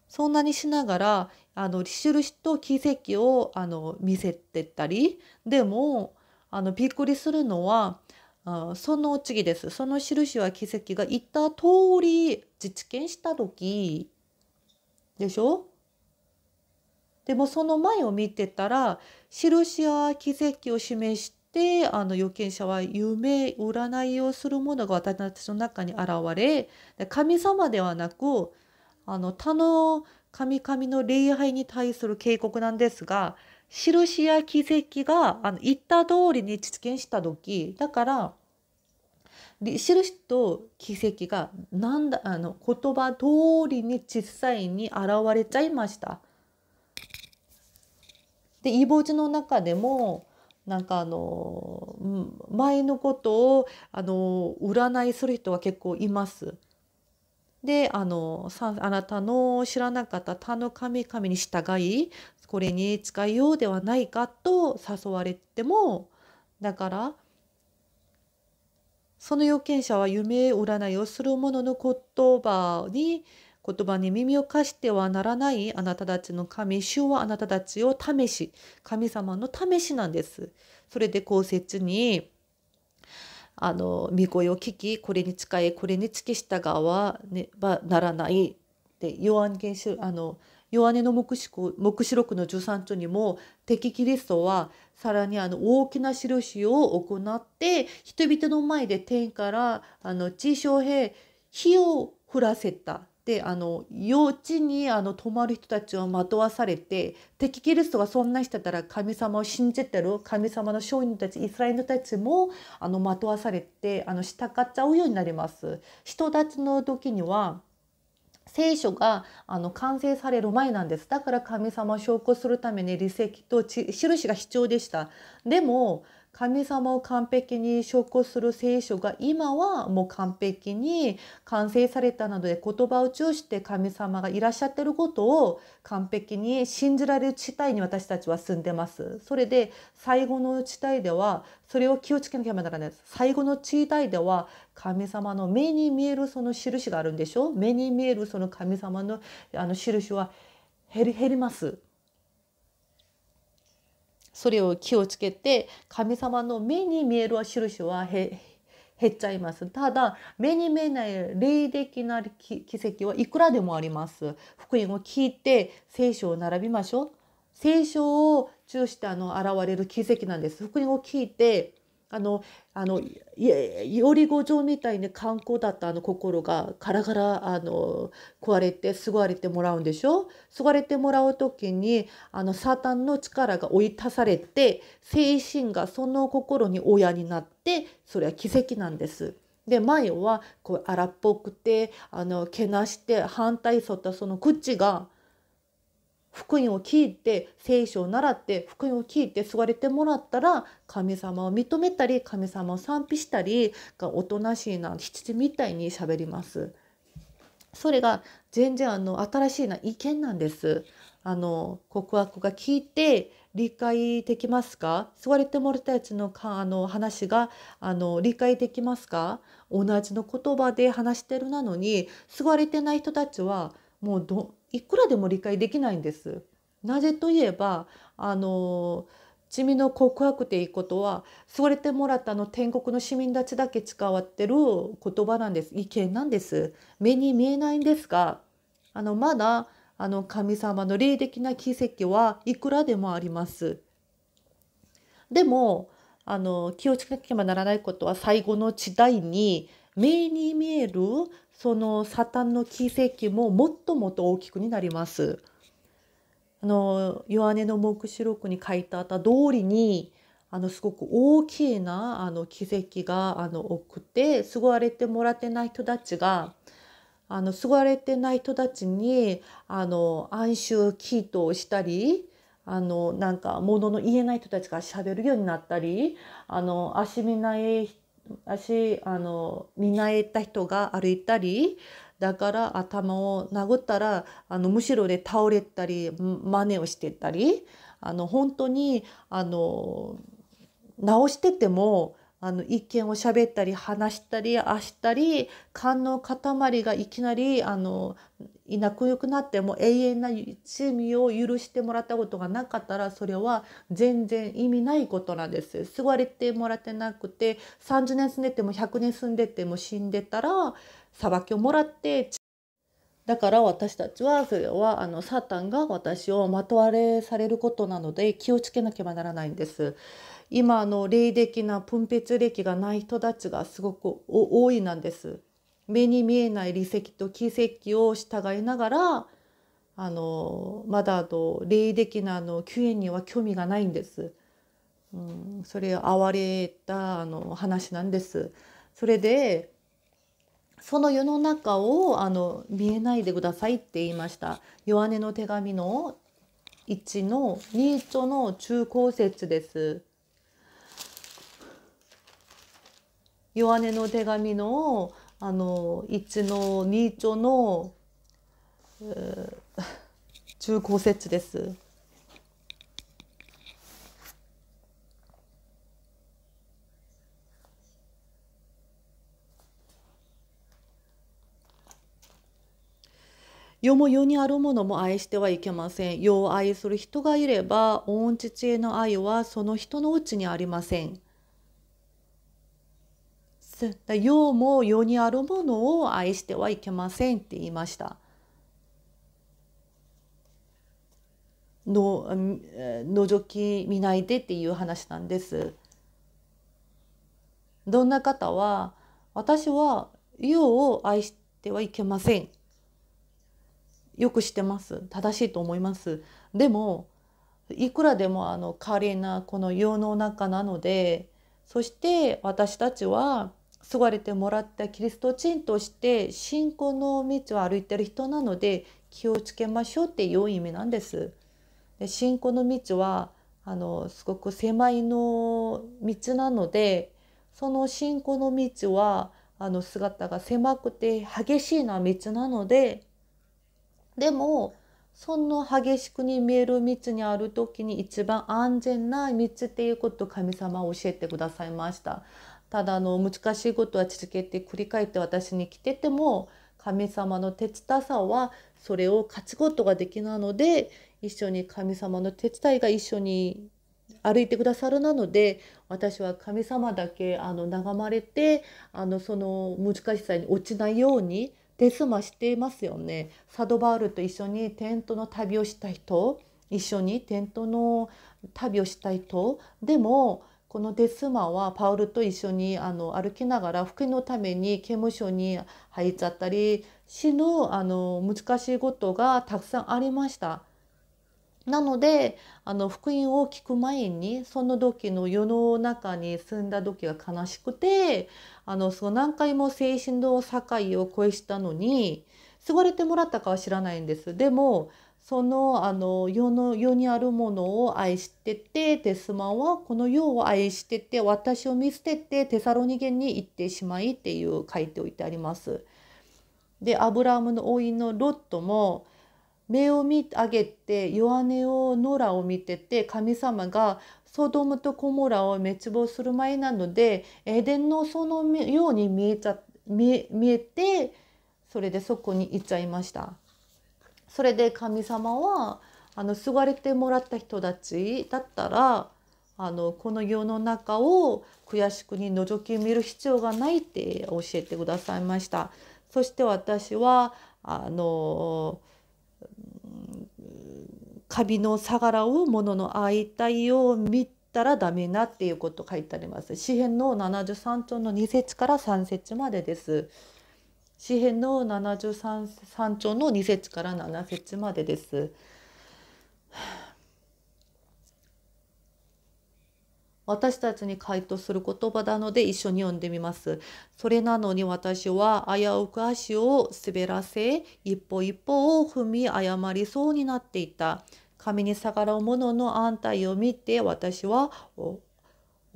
そんなにしながら、あの、印と奇跡をあの見せてったり、でも、あの、びっくりするのは、その次です。その印は奇跡が言った通り実験した時でしょでもその前を見てたら印や奇跡を示してあの預言者は夢占いをするものが私たちの中に現れ神様ではなくあの他の神々の礼拝に対する警告なんですが印や奇跡があの言った通りに実現した時だから印と奇跡がなんだあの言葉通りに実際に現れちゃいました。でイボジの中でもなんかあの前のことをあの占いする人は結構います。であのあなたの知らなかった他の神々に従いこれに使いようではないかと誘われてもだからその預見者は夢占いをする者の言葉に言葉に耳を貸してはならないあなたたちの神主はあなたたちを試し神様の試しなんです。それでこうにあの御声を聞きこれに使えこれに付き従わねばならないで。で弱音しゅあの弱音の黙示黙示録の13章にも敵キリストはさらにあの大きな印を行って人々の前で天からあの地上へ火を降らせた。であの幼稚にあの泊まる人たちをとわされて敵キリストがそんな人だったら神様を信じてる神様の商人たちイスラエルたちもあの惑わされてあの従っちゃうようになります。人たちの時には聖書があの完成される前なんですだから神様を証拠するために履歴と印が必要でしたでも神様を完璧に証拠する聖書が今はもう完璧に完成されたなどで言葉を通して神様がいらっしゃってることを完璧に信じられる地帯に私たちは住んでます。それで最後の地帯ではそれを気をつけなければならないです。最後の地帯では神様の目に見えるその印があるんでしょ目に見えるその神様のあの印は減ります。それを気をつけて神様の目に見える印は減っちゃいます。ただ目に見えない霊的な奇跡はいくらでもあります。福音を聞いて聖書を並びましょう。聖書を中してあの現れる奇跡なんです。福音を聞いてあのあのいおりごじょうみたいに観光だったあの心がガラガラあの壊れてすわれてもらうんでしょすわれてもらう時にあのサタンの力が追い足されて精神がその心に親になってそれは奇跡なんです。で前はこう荒っぽくてあのけなして反対沿ったその口が福音を聞いて聖書を習って福音を聞いて救われてもらったら神様を認めたり神様を賛美したりがおとなしいな羊みたいに喋ります。それが全然あの新しいな意見なんです。あの告白が聞いて理解できますか救われてもらったやつのかあの話があの理解できますか同じの言葉で話してるなのに救われてない人たちはもうどいくらでも理解できないんです。なぜといえばあの君の告白っていうことは座れてもらったの天国の市民たちだけ使わってる言葉なんです意見なんです目に見えないんですがあのまだあの神様の霊的な奇跡はいくらでもあります。でもあの気をつけなければならないことは最後の時代に目に見えるそのサタンの奇跡ももっともっと大きくになります。あの弱音の黙示録に書いてあった通りにあのすごく大きなあの奇跡があの多くて救われてもらってない人たちがあの救われてない人たちにあの暗衆祈祷したりあのなんか物の言えない人たちがしゃべるようになったりあの足見ない人足あのみんた人が歩いたりだから頭を殴ったらあのむしろで倒れたり真似をしてたりあの本当にあの直しててもあの意見を喋ったり話したりあしたり勘の塊がいきなりあのいなくくなっても永遠な罪を許してもらったことがなかったらそれは全然意味ないことなんです。救われてもらってなくて30年住んでても100年住んでても死んでたら裁きをもらってだから私たちはそれはあのサタンが私をまとわれされることなので気をつけなければならないんです。今の霊的な分別歴がない人たちがすごく多いなんです。目に見えない利石と奇跡を従いながらあのまだあと霊的なあの救援には興味がないんです。うん、それ哀れたあの話なんです。それでその世の中をあの見えないでくださいって言いました。弱音の手紙の1の2章の中高節です。弱音の手紙のあの一の二丁の中高置です。世も世にあるものも愛してはいけません。世を愛する人がいれば、御父への愛はその人のうちにありません。世も世にあるものを愛してはいけませんって言いました。の覗き見ないでっていう話なんです。どんな方は私は世を愛してはいけません。よくしてます。正しいと思います。でもいくらでもあの華麗なこの世の中なのでそして私たちは救われてもらったキリスト人として信仰の道を歩いてる人なので気をつけましょうっていう意味なんです。で信仰の道はあのすごく狭いの道なのでその信仰の道はあの姿が狭くて激しいな道なのででもその激しくに見える道にある時に一番安全な道っていうことを神様は教えてくださいました。ただあの難しいことは続けて繰り返って私に来てても神様の手伝さはそれを勝つことができないので一緒に神様の手伝いが一緒に歩いてくださるなので私は神様だけあの眺まれてあのその難しさに落ちないように手すましていますよね。サドバールと一緒にテントの旅をした人一緒にテントの旅をした人でもこのデスマはパウルと一緒にあの歩きながら福音のために刑務所に入っちゃったり死ぬあの難しいことがたくさんありました。なのであの福音を聞く前にその時の世の中に住んだ時が悲しくてあのその何回も精神の境を越したのに救われてもらったかは知らないんです。でもそのあの世の世にあるものを愛しててテスマはこの世を愛してて私を見捨ててテサロニゲンに行ってしまいっていう書いておいてあります。でアブラムの老いのロットも目を見上げて弱音をノラを見てて神様がソドムとコモラを滅亡する前なのでエデンのそのように見えちゃ見えてそれでそこに行っちゃいました。それで神様はあの救われてもらった人たちだったらあのこの世の中を悔しくに覗き見る必要がないって教えてくださいました。そして私はあの神の逆らう者の相対を見たらダメなっていうこと書いてあります。詩篇の73章の2節から3節までです。詩編の三三章の二節から七節までです。私たちに回答する言葉なので一緒に読んでみます。それなのに私は危うく足を滑らせ、一歩一歩を踏み誤りそうになっていた。神に逆らう者の安泰を見て私はお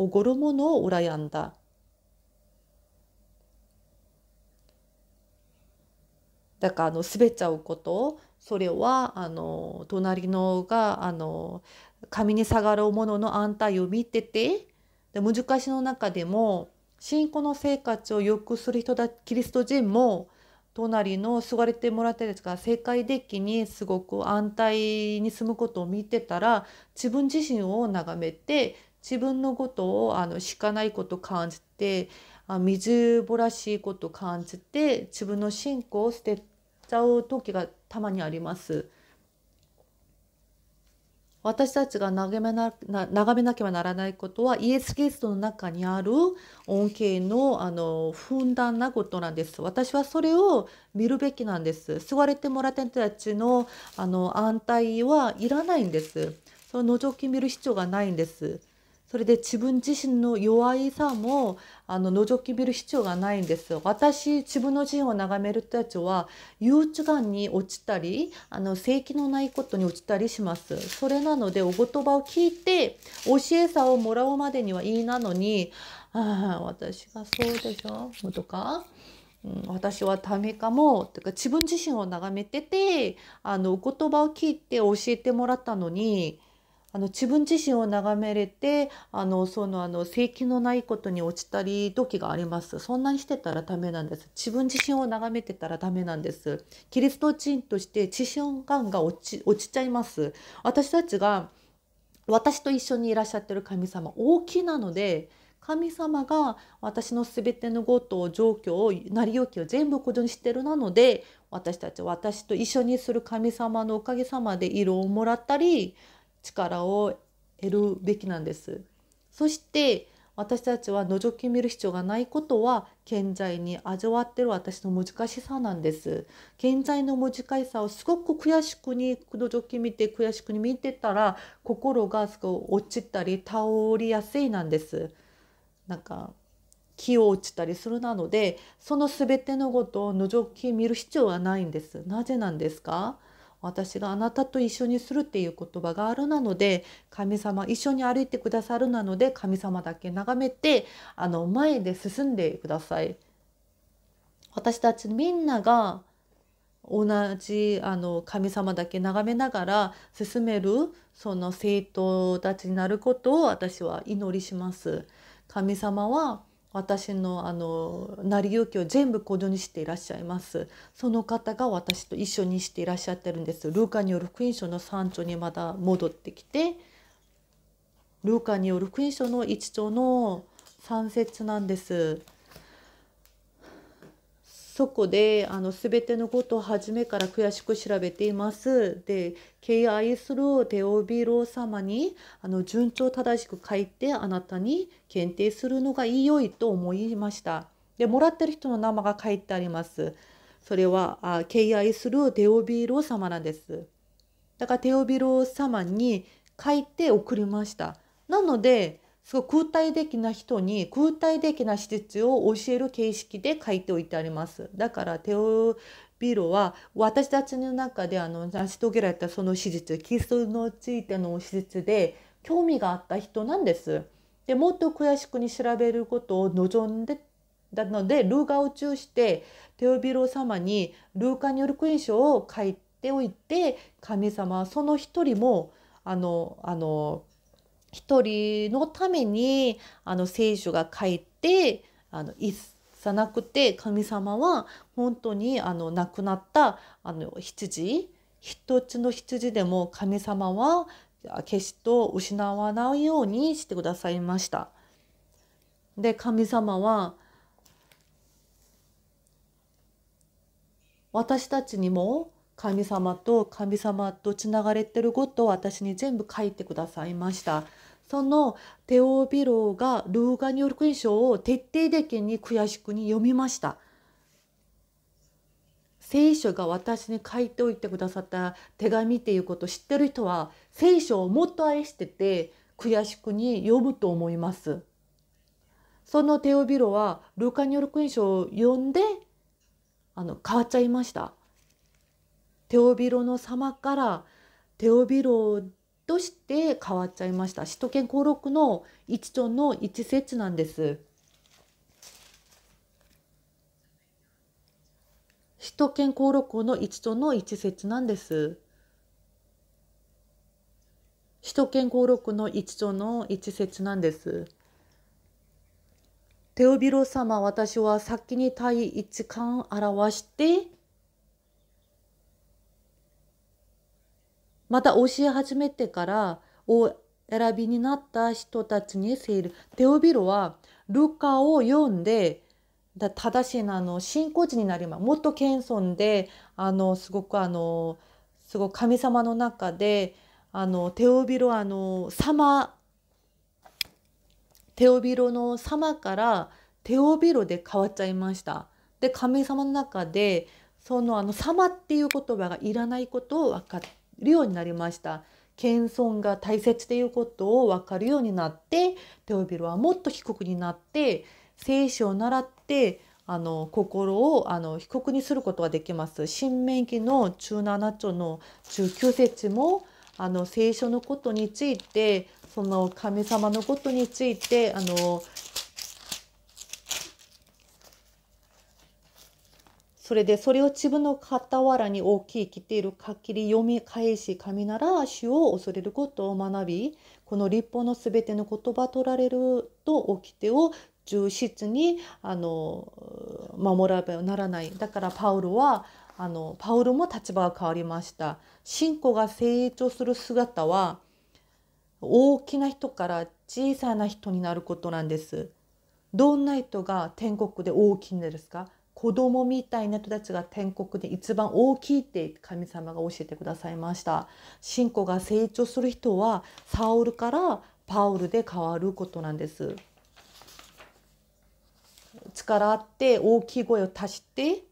ごる者を羨んだ。だからあの滑っちゃうことそれはあの隣のがあの紙に下がるものの安泰を見ててで難しの中でも信仰の生活を良くする人だキリスト人も隣の座れてもらってるんですが世界的にすごく安泰に住むことを見てたら自分自身を眺めて自分のことをあの知かないことを感じてあ水ぼらしいこと感じて自分の信仰を捨てちゃう時がたまにあります。私たちが眺めな眺めなければならないことはイエス・キリストの中にある恩恵のあのふんだんなことなんです。私はそれを見るべきなんです。救われてもらった人たちのあの安泰はいらないんです。その覗き見る必要がないんです。それで自分自身の弱いさもあの覗き見る必要がないんですよ。私自分の人を眺める人たちは憂鬱感に落ちたりあの正気のないことに落ちたりします。それなのでお言葉を聞いて教えさをもらうまでにはいいなのに「ああ私がそうでしょ」とか。うん、私はダメかもとか自分自身を眺めててあのお言葉を聞いて教えてもらったのにあの自分自身を眺めれてあのそのあの性気のないことに落ちたり時がありますそんなにしてたらダメなんです自分自身を眺めてたらダメなんですキリスト人として自信感が落ち落ちちゃいます私たちが私と一緒にいらっしゃってる神様大きなので神様が私の全てのことを状況を成り行きを全部保存してるなので私たち私と一緒にする神様のおかげさまで色をもらったり力を得るべきなんです。そして私たちは覗き見る必要がないことは健在に味わってる私の難しさなんです。健在の難しさをすごく悔しくに覗き見て悔しくに見てたら心がすごい落ちたり倒りやすいなんです。なんか気を落ちたりするなのでその全てのことを覗き見る必要はないんです。なぜなんですか私があなたと一緒にするっていう言葉があるなので神様一緒に歩いてくださるなので神様だけ眺めてあの前で進んでください。私たちみんなが同じあの神様だけ眺めながら進めるその生徒たちになることを私は祈りします。神様は私のあの成り行きを全部向上にしていらっしゃいますその方が私と一緒にしていらっしゃってるんですルーカによる福音書の3章にまだ戻ってきてルーカによる福音書の1章の3節なんです。そこであの全てのことを初めから悔しく調べています。で敬愛するテオビロ様にあの順調正しく書いてあなたに検定するのがいいと思いました。でもらってる人の名前が書いてあります。それはあ敬愛するテオビロ様なんです。だからテオビロ様に書いて送りました。なのですごい空体的な人に空体的な施術を教える形式で書いておいてあります。だからテオビロは私たちの中であの成し遂げられたその手術キリストのついての手術で興味があった人なんです。でもっと詳しくに調べることを望んでたのでルーガを中してテオビロ様にルーカによる勲章を書いておいて神様はその一人もあのあの一人のためにあの聖書が書いてあのいさなくて神様は本当にあの亡くなったあの羊一つの羊でも神様は決して失わないようにしてくださいました。で神様は私たちにも神様と神様とつながれてることを私に全部書いてくださいました。そのテオビロがルーガニにルクン賞を徹底的に悔しくに読みました。聖書が私に書いておいてくださった手紙っていうことを知ってる人は聖書をもっと愛してて悔しくに読むと思います。そのテオビロはルーカにルクン賞を読んであの変わっちゃいました。テオビロの様からテオビロとして変わっちゃいました首都圏登録の一町の一節なんです首都圏登録の一町の一節なんです首都圏登録の一町の一節なんですテオビロ様私は先に対一感表してまた教え始めてからお選びになった人たちにせる。テオビロはルカを読んで正しいの信仰地になります。もっと謙遜であのすごくあのすごく神様の中であのテオビロあの様テオビロの様からテオビロで変わっちゃいました。で神様の中でそのあの様っていう言葉がいらないことを分かってるようになりました。謙遜が大切ということを分かるようになってテオビルはもっと被告になって聖書を習ってあの心をあの被告にすることができます。新明記の中7章の19節もあの聖書のことについてその神様のことについてあのそれでそれを自分の傍らに大きい生きている限り読み返し神なら主を恐れることを学びこの立法のすべての言葉取られると掟を重質にあの守らばならないだからパウルはあのパウルも立場が変わりました信仰が成長する姿は大きな人から小さな人になることなんですどんな人が天国で大きいんですか子供みたいな人たちが天国で一番大きいって神様が教えてくださいました。信仰が成長する人はサウルからパウルで変わることなんです。力あって大きい声を足して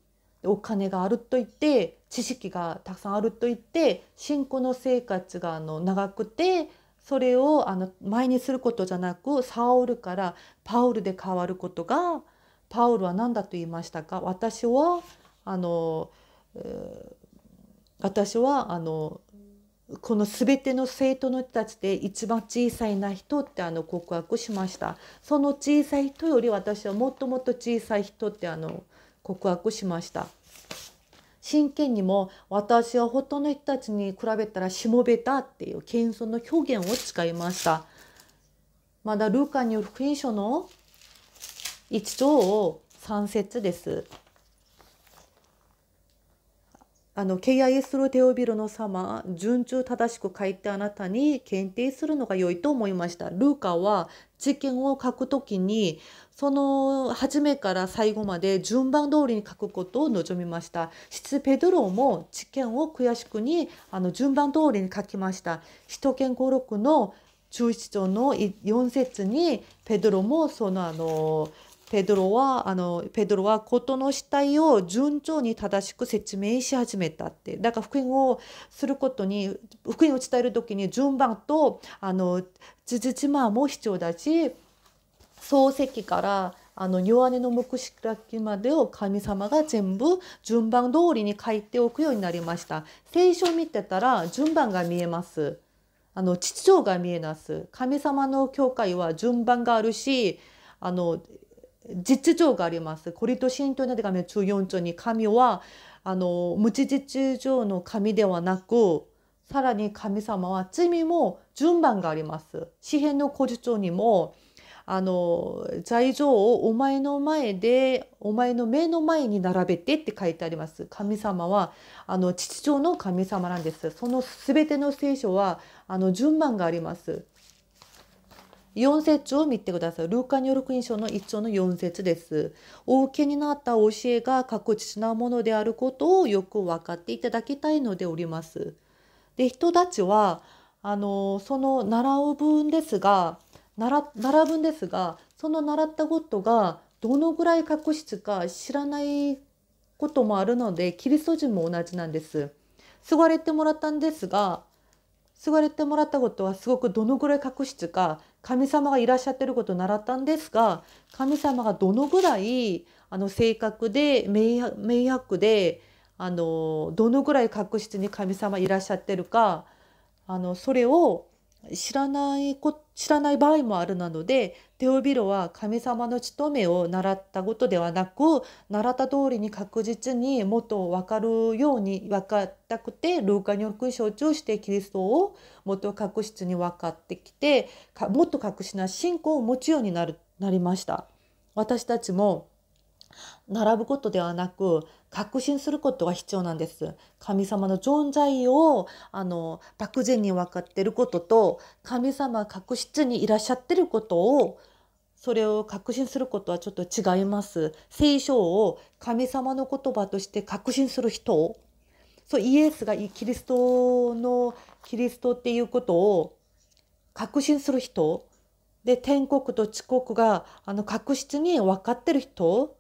お金があると言って知識がたくさんあると言って信仰の生活があの長くてそれをあの前にすることじゃなくサウルからパウルで変わることがパウルは何だと言いましたか私はあの、私はあのこの全ての生徒の人たちで一番小さいな人ってあの告白しましたその小さい人より私はもっともっと小さい人ってあの告白しました真剣にも私はどの人たちに比べたらしもべたっていう謙遜の表現を使いましたまだルカによる福音書の一を三節です。あの敬愛するテオビルの様順中正しく書いてあなたに検定するのが良いと思いました。ルーカは事件を書くときにその初めから最後まで順番通りに書くことを望みました。質ペドロも事件を悔しくにあの順番通りに書きました。首都圏語録の11章の4節にペドロもそのあのペドロはあのペドロは事の死体を順調に正しく説明し始めたってだから福音をすることに福音を伝える時に順番とあの辻褄も必要だし漱石からあの弱音の目視開きまでを神様が全部順番通りに書いておくようになりました。聖書を見てたら順番が見えます。あの秩序が見えます。神様の教会は順番があるし、あの実情があります。コリント信徒の手紙14章に神はあの無実上の神ではなくさらに神様は罪も順番があります。詩篇の古事長にもあの罪状をお前の前でお前の目の前に並べてって書いてあります。神様はあの父上の神様なんです。その全ての聖書はあの順番があります。4節を見てください。ルーカによる福音書の1章の4節です。お受けになった教えが確実なものであることをよく分かっていただきたいのでおります。で人たちはあのその習う分ですが習習う分ですがその習ったことがどのぐらい確実か知らないこともあるのでキリスト人も同じなんです。救われてもらったんですが救われてもらったことはすごくどのぐらい確執か神様がいらっしゃってることを習ったんですが神様がどのぐらいあの正確で明白であのどのぐらい確執に神様いらっしゃってるかあのそれを知らない知らない場合もあるなのでテオビロは神様の務めを習ったことではなく習った通りに確実にもっと分かるように分かったくてルーカによく象徴してキリストをもっと確実に分かってきてもっと確実な信仰を持つようになるなりました。私たちも並ぶことではなく確信することが必要なんです。神様の存在をあの漠然に分かってることと神様確実にいらっしゃってることをそれを確信することはちょっと違います。聖書を神様の言葉として確信する人そうイエスがキリストのキリストっていうことを確信する人で天国と地国があの確執に分かってる人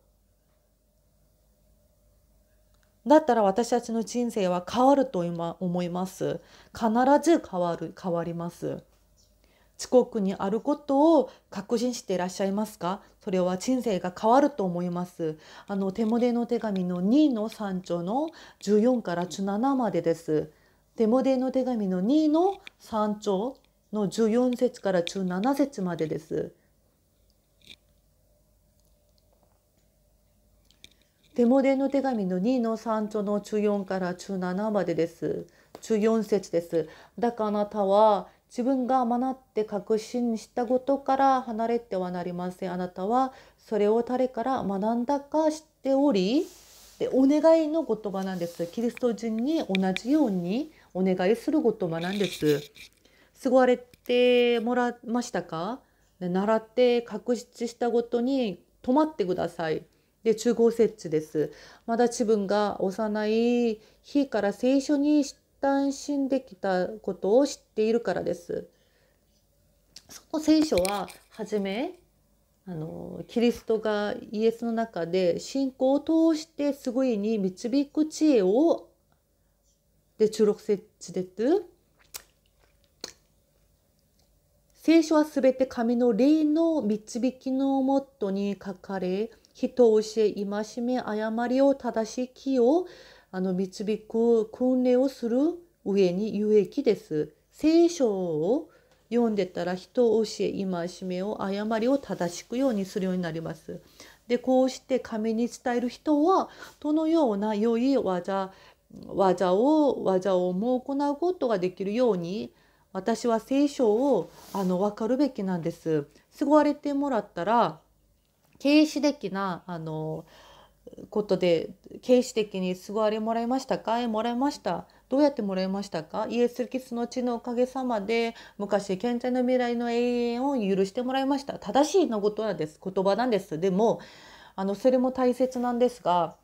だったら私たちの人生は変わると今思います必ず変わる変わります遅刻にあることを確信していらっしゃいますかそれは人生が変わると思いますあの手モデの手紙の2の3丁の14から17までです手モデの手紙の2の3丁の14節から17節までですデモ伝の手紙の2の3丁の中4から中7までです。中4節です。だからあなたは自分が学って確信したことから離れてはなりません。あなたはそれを誰から学んだか知っており、でお願いの言葉なんです。キリスト人に同じようにお願いする言葉なんです。救われてもらいましたか習って確執したことに止まってください。で中高節地です。まだ自分が幼い日から聖書に単身できたことを知っているからです。その聖書は初めあのキリストがイエスの中で信仰を通して救いに導く知恵をで中6節です。聖書はすべて神の霊の導きのもとに書かれ人を教え戒め誤りを正しきをあの導く訓練をする上に有益です。聖書を読んでたら人を教え戒めを誤りを正しくようにするようになります。でこうして神に伝える人はどのような良い技技を技をも行うことができるように私は聖書をあの分かるべきなんです。救われてもらったら形式的なあのことで形式的に「救われもらいましたかえもらいました」どうやってもらいましたかイエス・キリストの血のおかげさまで昔健在の未来の永遠を許してもらいました正しいのことなんです言葉なんですでもあのそれも大切なんですが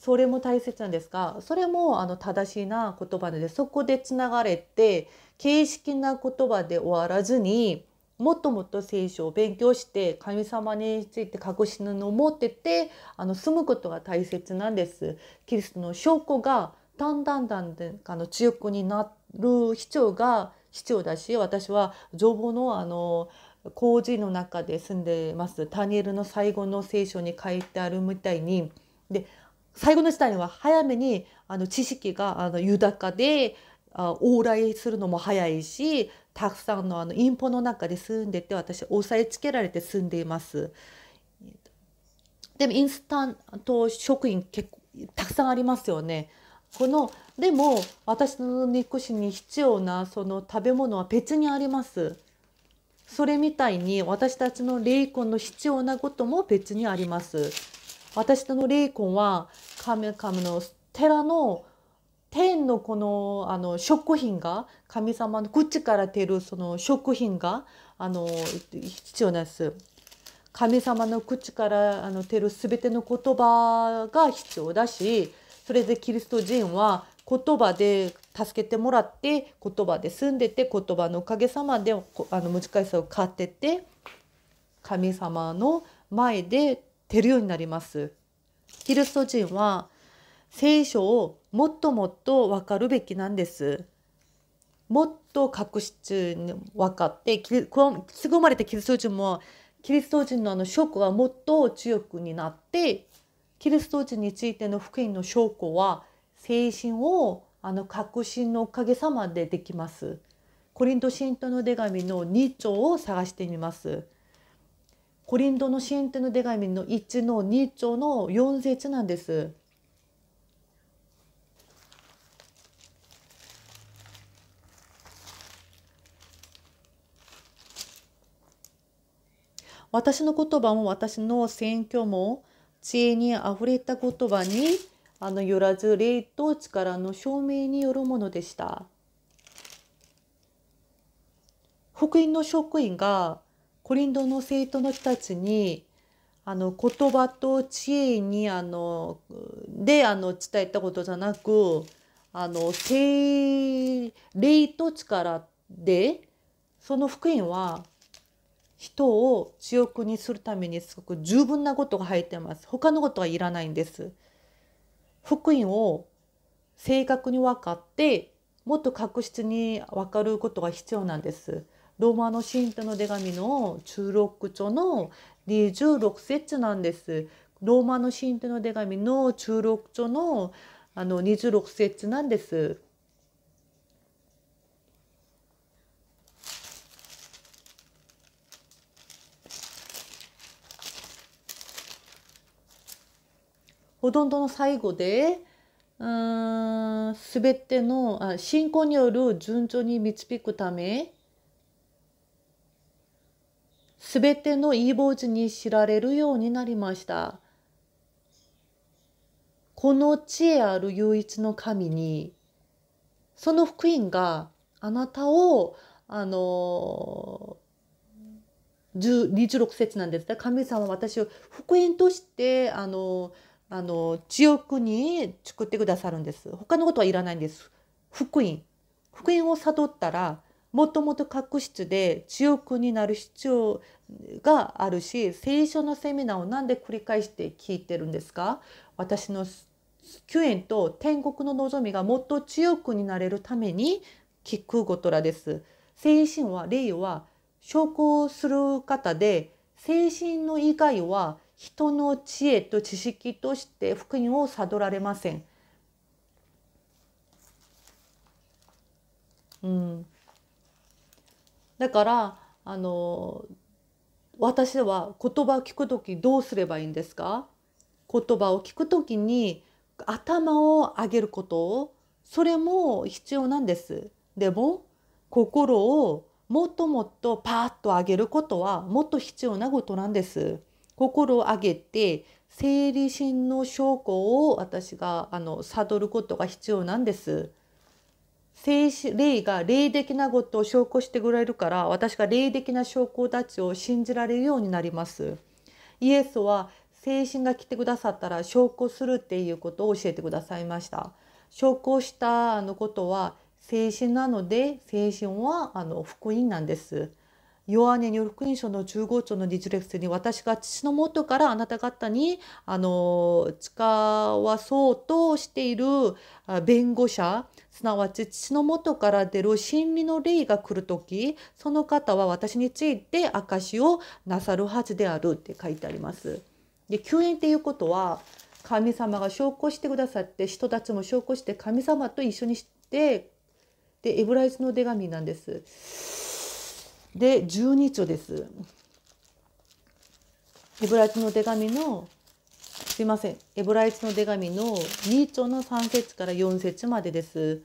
それも大切なんですがそれもあの正しいな言葉なのでそこでつながれて形式な言葉で終わらずにもっともっと聖書を勉強して神様について隠し布を持っててあの住むことが大切なんです。キリストの証拠がだんだんだんだんあの強くになる必要が必要だし私は情報のあの工事の中で住んでます。タニエルの最後の聖書に書いてあるみたいにで最後の時代には早めにあの知識があの豊かで往来するのも早いしたくさんのあのインポの中で住んでて私押さえつけられて住んでいます。でもインスタント食品結構たくさんありますよね。このでも私の肉越に必要なその食べ物は別にあります。それみたいに私たちの霊魂の必要なことも別にあります。私の霊魂は神々の寺の天のこのあの食品が神様の口から出るその食品があの必要なんです。神様の口からあの出る全ての言葉が必要だしそれでキリスト人は言葉で助けてもらって言葉で住んでて言葉のおかげさまであの難しさを買ってて神様の前で出るようになります。キリスト人は聖書をもっともっとわかるべきなんです。もっと確執に分かって凄まれてキリスト人もキリスト人のあの証拠がもっと強くになってキリスト人についての福音の証拠は精神をあの確信のおかげさまでできます。コリント信徒の手紙の2丁を探してみます。コリントの信徒の手紙の1の2丁の4節なんです。私の言葉も私の選挙も知恵にあふれた言葉にあのよらず霊と力の証明によるものでした。福音の職員がコリンドの生徒の人たちにあの言葉と知恵にあのであの伝えたことじゃなくあの聖霊と力でその福音は人を強くにするためにすごく十分なことが入ってます。他のことはいらないんです。福音を正確に分かってもっと確実に分かることが必要なんです。ローマの信徒の手紙の1六章の26節なんです。ローマの信徒の手紙の1六章のあの26節なんです。ほとんどの最後ですべての信仰による順調に導くためすべてのい坊主に知られるようになりました。この地へある唯一の神にその福音があなたをあの26節なんですが、神様は私を福音としてあのあの知欲に作ってくださるんです他のことはいらないんです福音福音を悟ったらもともと確執で知欲になる必要があるし聖書のセミナーをなんで繰り返して聞いてるんですか私の救援と天国の望みがもっと強くになれるために聞くことらです。精神は霊は証拠する方で精神の以外は人の知恵と知識として福音を悟られません。うん、だからあの私は言葉を聞く時どうすればいいんですか言葉を聞く時に頭を上げることそれも必要なんです。でも心をもっともっとパーッと上げることはもっと必要なことなんです。心を上げて生理心の証拠を私があの悟ることが必要なんです。精神霊が霊的なことを証拠してくれるから私が霊的な証拠たちを信じられるようになります。イエスは精神が来てくださったら証拠するっていうことを教えてくださいました。証拠したあのことは精神なので精神はあの福音なんです。ヨアネによる福音書の15章の20列に私が父のもとからあなた方にあの誓わそうとしている弁護者すなわち父のもとから出る真理の霊が来る時その方は私について証をなさるはずであるって書いてあります。で救援っていうことは神様が証拠してくださって人たちも証拠して神様と一緒にしてでエブライスの手紙なんです。で12著です。エブライトの手紙のすいませんエブライトの手紙の2著の3節から4節までです。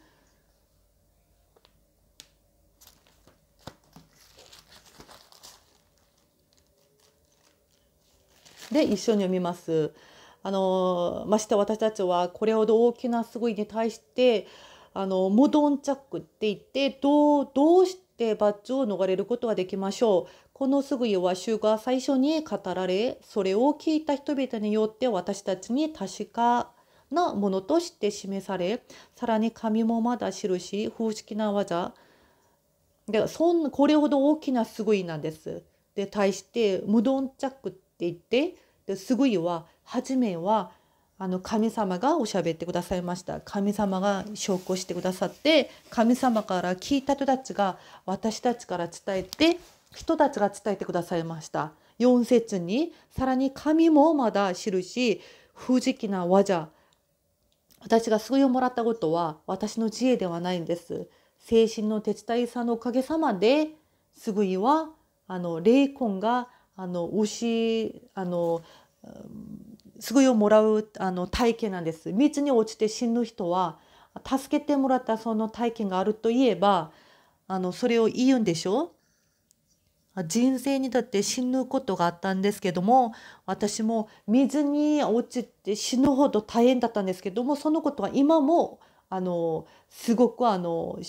で一緒に読みます。あのまして私たちはこれほど大きなすごいに対してあの無頓着って言ってどうどうしてで罰を逃れることはできましょう。このすぐいは主が最初に語られ、それを聞いた人々によって私たちに確かなものとして示され、さらに神もまだ印、風式な技。で、そんこれほど大きなすぐいなんです。で、対して無頓着って言って、で、すぐいは、初めはあの神様がおしゃべってくださいました神様が証拠してくださって神様から聞いた人たちが私たちから伝えて人たちが伝えてくださいました4節にさらに神もまだ知るし不時期な技私が救いをもらったことは私の知恵ではないんです精神の手伝いさんのおかげさまで救いはあの霊魂があの牛あの、うん救いをもらうあの体験なんです。水に落ちて死ぬ人は助けてもらったその体験があるといえばあのそれを言うんでしょ人生にだって死ぬことがあったんですけども私も水に落ちて死ぬほど大変だったんですけどもそのことは今もあのすごくあの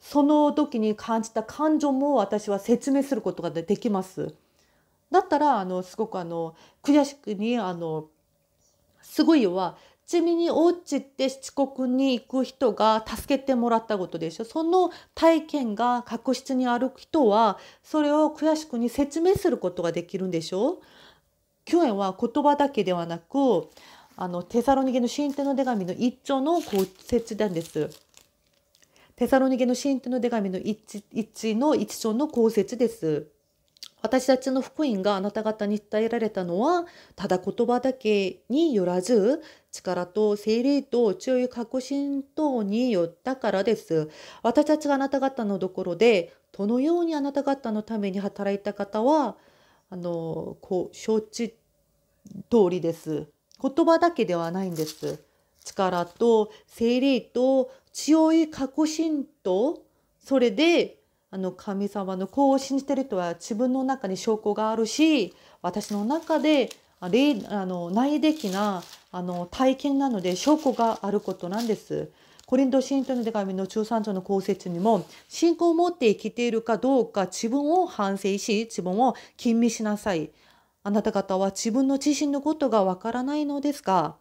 その時に感じた感情も私は説明することができます。だったらあのすごくあの悔しくにあのすごいよはちみに落ちて七国に行く人が助けてもらったことでしょその体験が確執にある人はそれを悔しくに説明することができるんでしょ去年は言葉だけではなくあのテサロニゲの新手の手紙の一丁のこう説なんです。テサロニゲの神手の手紙の一一の一丁の公説です。私たちの福音があなた方に伝えられたのは、ただ言葉だけによらず、力と精霊と強い確信等によったからです。私たちがあなた方のところで、どのようにあなた方のために働いた方は、あの、こう、承知通りです。言葉だけではないんです。力と精霊と強い確信と、それであの神様の子を信じてる人は自分の中に証拠があるし私の中であの内的なあの体験なので証拠があることなんです。コリント信徒の手紙の中三条の公説にも信仰を持って生きているかどうか自分を反省し自分を吟味しなさい。あなた方は自分の自身のことがわからないのですか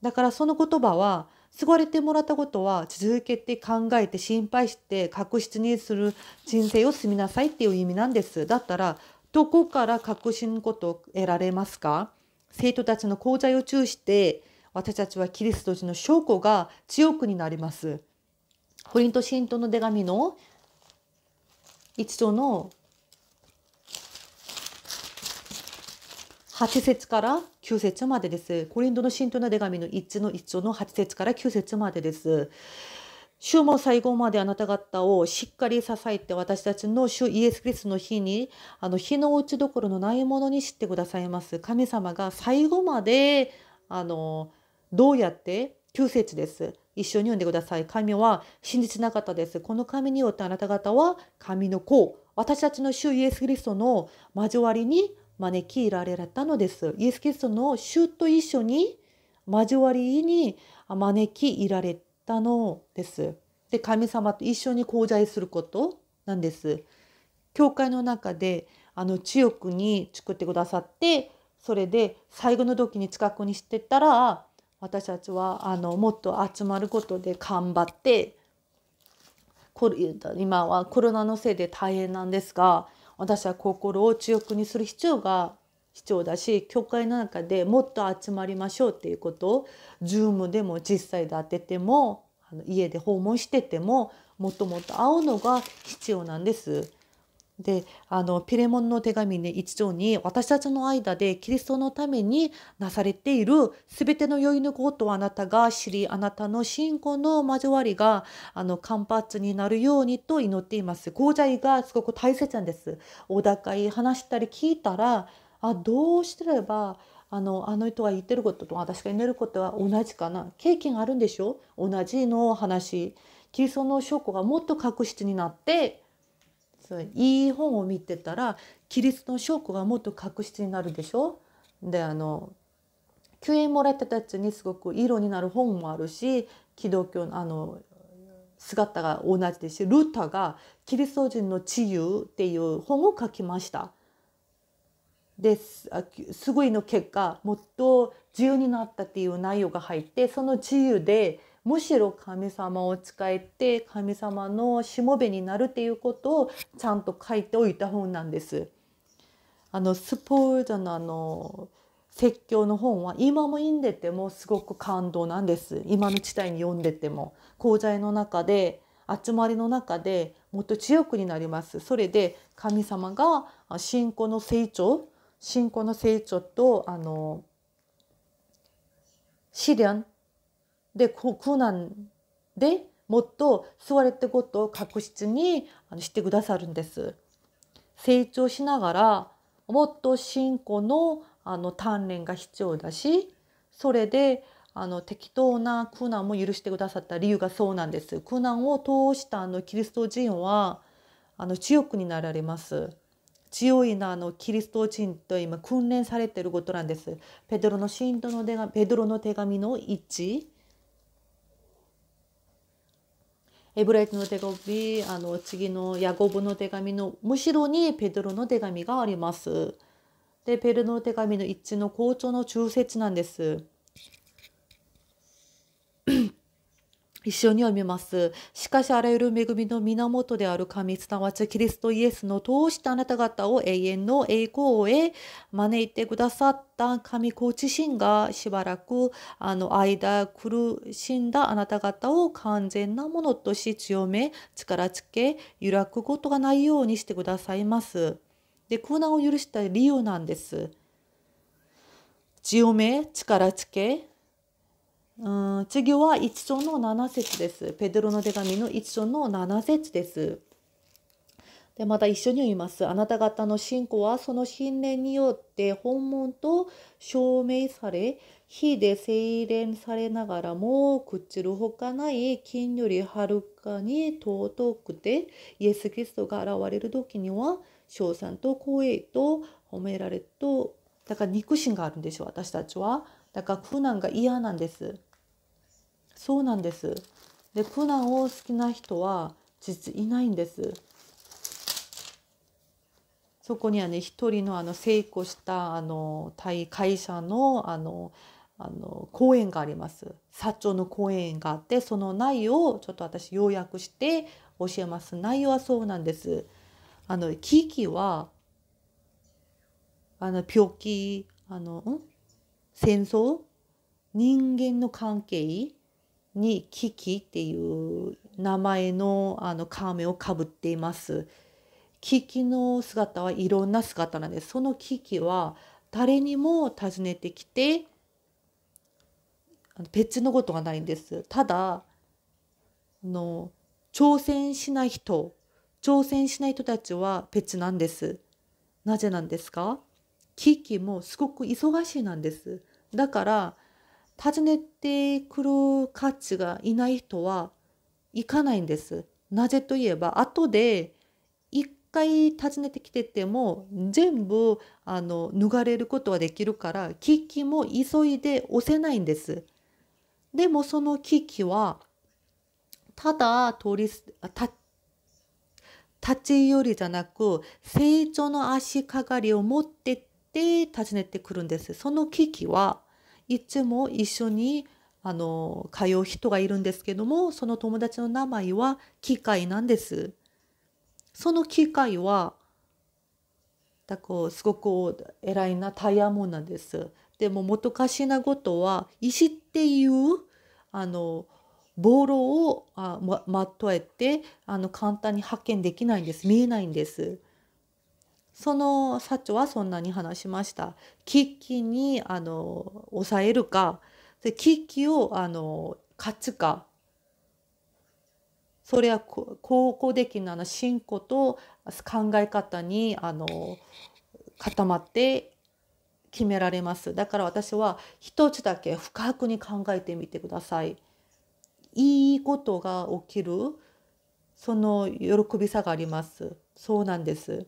だからその言葉は救われてもらったことは続けて考えて心配して確実にする人生を住みなさいっていう意味なんです。だったらどこから確信ことを得られますか生徒たちの講座を中して私たちはキリスト人の証拠が強くになります。ポリント信徒の手紙の1度の8節から9節までです。コリントの信徒の手紙の1の1章の8節から9節までです。主も最後まであなた方をしっかり支えて私たちの主イエス・キリストの日にあの日の打ちどころのないものに知ってくださいます。神様が最後まであのどうやって9節です。一緒に読んでください。神は真実なかったです。この神によってあなた方は神の子、私たちの主イエス・キリストの交わりに招き入れられたのです。イエス・キリストの主と一緒に交わりに招き入れられたのです。で神様と一緒に交代することなんです。教会の中であの強くに作ってくださってそれで最後の時に近くにしてたら私たちはあのもっと集まることで頑張って今はコロナのせいで大変なんですが私は心を強くにする必要が必要だし教会の中でもっと集まりましょうっていうことを Zoom でも実際で当ててもあの家で訪問しててももっともっと会うのが必要なんです。であのピレモンの手紙ね一条に私たちの間でキリストのためになされている全ての良いのことをあなたが知りあなたの信仰の交わりがあの間髪になるようにと祈っています。合罪がすごく大切なんです。お高い話したり聞いたらあどうしてればあのあの人が言ってることと私が祈ることは同じかな経験あるんでしょ同じの話。キリストの証拠がもっと確実になってういい本を見てたらストの証拠がもっと確実になるでしょであの救援もらったやつにすごく色になる本もあるし基督教あの姿が同じですしルータが「キリスト人の治癒」っていう本を書きました。ですすごいの結果もっと自由になったっていう内容が入ってその自由でむしろ神様を使えて神様のしもべになるっていうことをちゃんと書いておいた本なんです。あのスポーツのあの説教の本は今も読んでてもすごく感動なんです今の時代に読んでても講座の中で集まりの中でもっと強くになりますそれで神様が信仰の成長信仰の成長とあの試練で苦難でもっと座れってことを確実にしてくださるんです。成長しながらもっと信仰のあの鍛錬が必要だしそれであの適当な苦難も許してくださった理由がそうなんです。苦難を通したあのキリスト人はあの強くになられます。強いなあのキリスト人と今訓練されていることなんです。ペドロの信徒の手紙ペドロの手紙の1エブライトの手紙あの次のヤコブの手紙の後ろにペドロの手紙があります。でペルの手紙の一致の好調の中節なんです。一緒に読みます。しかしあらゆる恵みの源である神、すなわちキリストイエスの通してあなた方を永遠の栄光へ招いてくださった神子自身がしばらくあの間苦しんだあなた方を完全なものとし強め、力つけ、揺らくことがないようにしてくださいます。で、苦難を許した理由なんです。強め、力つけ、うん、次は1章の7節です。ペドロの手紙の1章の7節です。でまた一緒に言います。あなた方の信仰はその信念によって本物と証明され、火で精錬されながらも朽ちるほかない金よりはるかに尊くて、イエス・キリストが現れる時には、称賛と光栄と褒められと、だから肉親があるんですよ、私たちは。だから苦難が嫌なんです。そうなんです。で苦ンを好きな人は実いないんです。そこにはね一人のあの成功したあの会社のあのあの講演があります社長の講演があってその内容をちょっと私要約して教えます内容はそうなんですあの危機はあの病気あのん戦争人間の関係にキキっていう名前のあの亀をかぶっています。キキの姿はいろんな姿なんです。そのキキは誰にも訪ねてきて別のことがないんです。ただの挑戦しない人挑戦しない人たちは別なんです。なぜなんですかキキもすごく忙しいなんです。だから訪ねてくる価値がいない人は行かないんです。なぜといえば後で一回訪ねてきてても全部あの脱がれることはできるから危機も急いで押せないんです。でもその危機はただ通りた立ち寄りじゃなく成長の足かがりを持ってって訪ねてくるんです。その危機はいつも一緒にあの通う人がいるんですけどもその友達の名前は機械なんです。その機械はだこうすごく偉いなタイヤモンなんです。でも元カシな語とは石っていうあのボールをあままとえてあの簡単に発見できないんです見えないんです。その社長はそんなに話しました。危機にあの抑えるかで危機をあの勝つかそれは高校的な進行と考え方にあの固まって決められます。だから私は一つだけ深くに考えてみてください。いいことが起きるその喜びさがあります。そうなんです。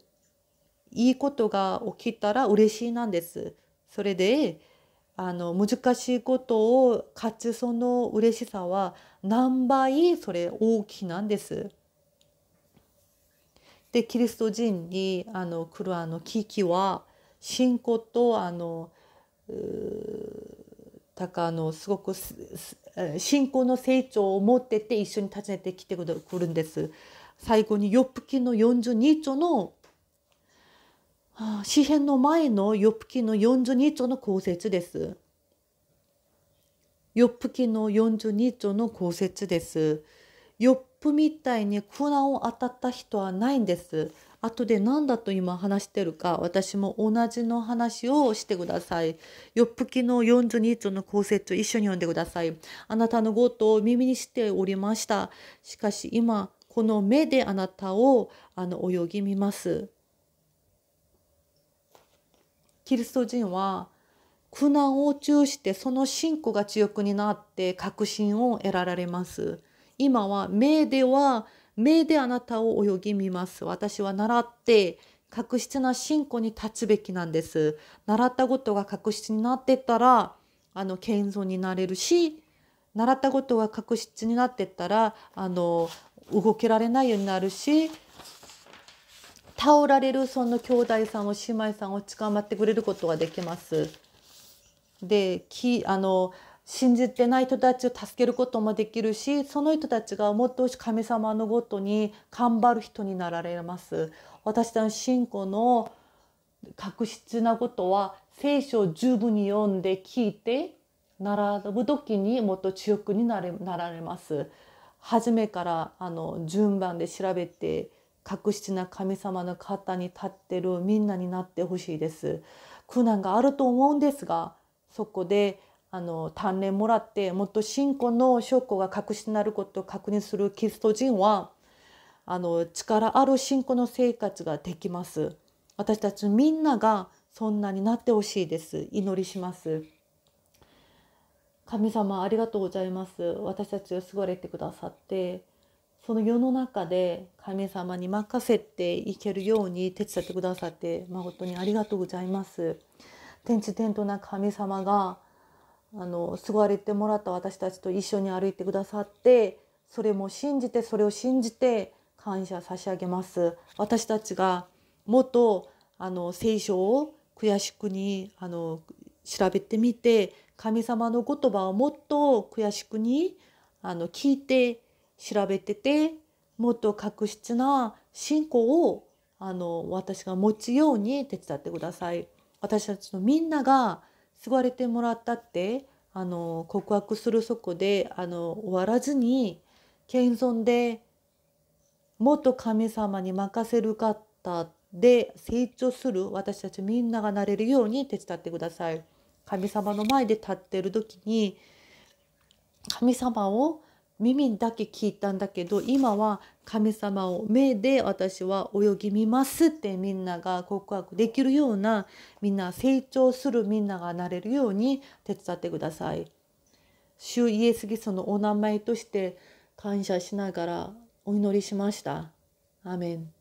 いいことが起きたら嬉しいなんです。それであの難しいことを勝つその嬉しさは何倍それ大きなんです。でキリスト人にあの来るあの危機は信仰とあのたかあのすごく信仰の成長を持ってて一緒に訪ねてきてくるんです。最後に「ヨップ記の42兆の詩編の前のヨプ記の42章の公説です。ヨプ記の42章の公説です。ヨップみたいに苦難を当たった人はないんです。後で何だと今話してるか私も同じの話をしてください。ヨップ記の42章の公説一緒に読んでください。あなたのことを耳にしておりました。しかし今この目であなたをあの泳ぎ見ます。キリスト人は苦難を中してその信仰が強くになって確信を得られます。今は目では目であなたを泳ぎ見ます。私は習って確実な信仰に立つべきなんです。習ったことが確実になってたらあの謙遜になれるし習ったことが確実になってったらあの動けられないようになるし倒られるその兄弟さんを姉妹さんを捕まってくれることができます。であの信じてない人たちを助けることもできるしその人たちがもっと神様のごとに頑張る人になられます。私たちの信仰の確実なことは聖書を十分に読んで聞いて並ぶ時にもっと強くになれなられます。初めからあの順番で調べて確実な神様の肩に立ってるみんなになってほしいです。苦難があると思うんですがそこであの鍛錬もらってもっと信仰の証拠が確信になることを確認するキリスト人はあの力ある信仰の生活ができます。私たちみんながそんなになってほしいです。祈りします。神様ありがとうございます。私たちを救われてくださってその世の中で神様に任せていけるように手伝ってくださって誠にありがとうございます。天地天とな神様があの救われてもらった私たちと一緒に歩いてくださってそれも信じてそれを信じて感謝差し上げます。私たちがもっとあの聖書を悔しくにあの調べてみて神様の言葉をもっと悔しくにあの聞いて調べててもっと確執な信仰をあの私が持つように手伝ってください。私たちのみんなが救われてもらったってあの告白するそこであの終わらずに謙遜でもっと神様に任せる方で成長する私たちみんながなれるように手伝ってください。神様の前で立ってる時に神様を耳だけ聞いたんだけど今は神様を目で私は泳ぎ見ますってみんなが告白できるようなみんな成長するみんながなれるように手伝ってください。主イエス・キリストのお名前として感謝しながらお祈りしました。アメン